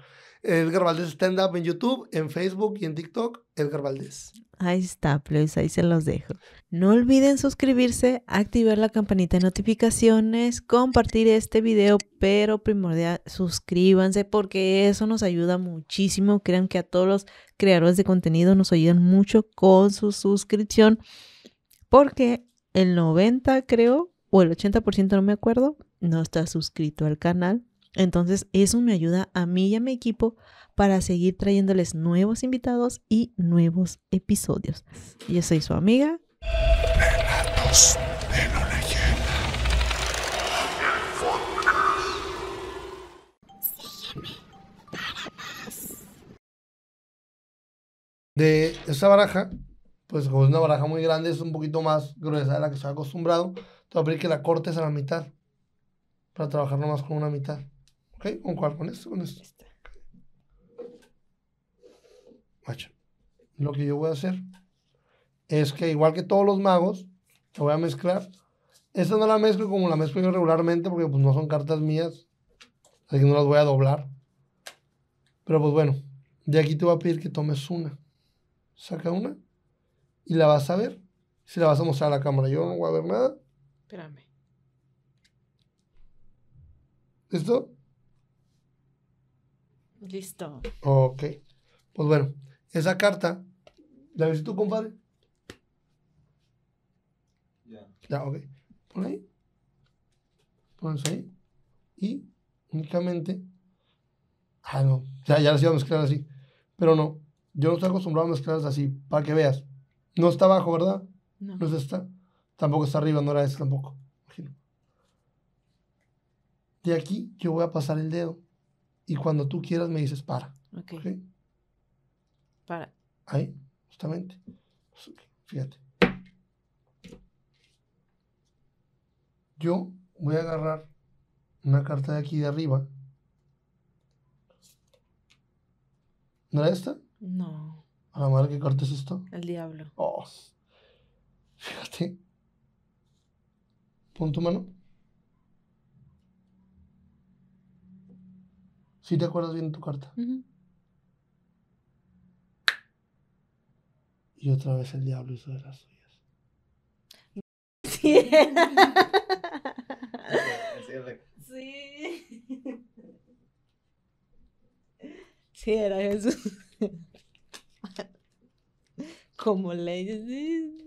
Edgar Valdés Stand Up en YouTube, en Facebook y en TikTok, Edgar Valdés. Ahí está, pues ahí se los dejo. No olviden suscribirse, activar la campanita de notificaciones, compartir este video, pero primordial, suscríbanse porque eso nos ayuda muchísimo. Crean que a todos los creadores de contenido nos ayudan mucho con su suscripción porque el 90 creo, o el 80% no me acuerdo, no está suscrito al canal. Entonces, eso me ayuda a mí y a mi equipo para seguir trayéndoles nuevos invitados y nuevos episodios. Yo soy su amiga. de De esa baraja, pues como es una baraja muy grande, es un poquito más gruesa de la que estoy acostumbrado. Te voy a pedir que la cortes a la mitad para trabajar nomás con una mitad. ¿Con cuál? ¿Con esto? ¿Con esto? Este. Macho, Lo que yo voy a hacer es que igual que todos los magos, lo voy a mezclar. Esta no la mezclo como la mezclo yo regularmente porque pues no son cartas mías. Así que no las voy a doblar. Pero pues bueno, de aquí te voy a pedir que tomes una. Saca una y la vas a ver. Si la vas a mostrar a la cámara, yo no voy a ver nada. Espérame. ¿Listo? Listo. Ok. Pues bueno, esa carta, ¿la ves tú, compadre? Ya. Ya, ok. Pon ahí. ahí. Y únicamente. Ah, no. Ya, ya las iba a mezclar así. Pero no. Yo no estoy acostumbrado a mezclarlas así, para que veas. No está abajo, ¿verdad? No. está. Tampoco está arriba, no era ese tampoco. Imagino. De aquí yo voy a pasar el dedo y cuando tú quieras me dices para. Ok. Para. Ahí, justamente. Pues, fíjate. Yo voy a agarrar una carta de aquí de arriba. ¿No era esta? No. A la madre, ¿qué carta es esto? El diablo. Oh. Fíjate. Pon tu mano. Si te acuerdas bien tu carta. Y otra vez el diablo hizo de las suyas. Sí. sí. Sí, era Jesús. Como leyes.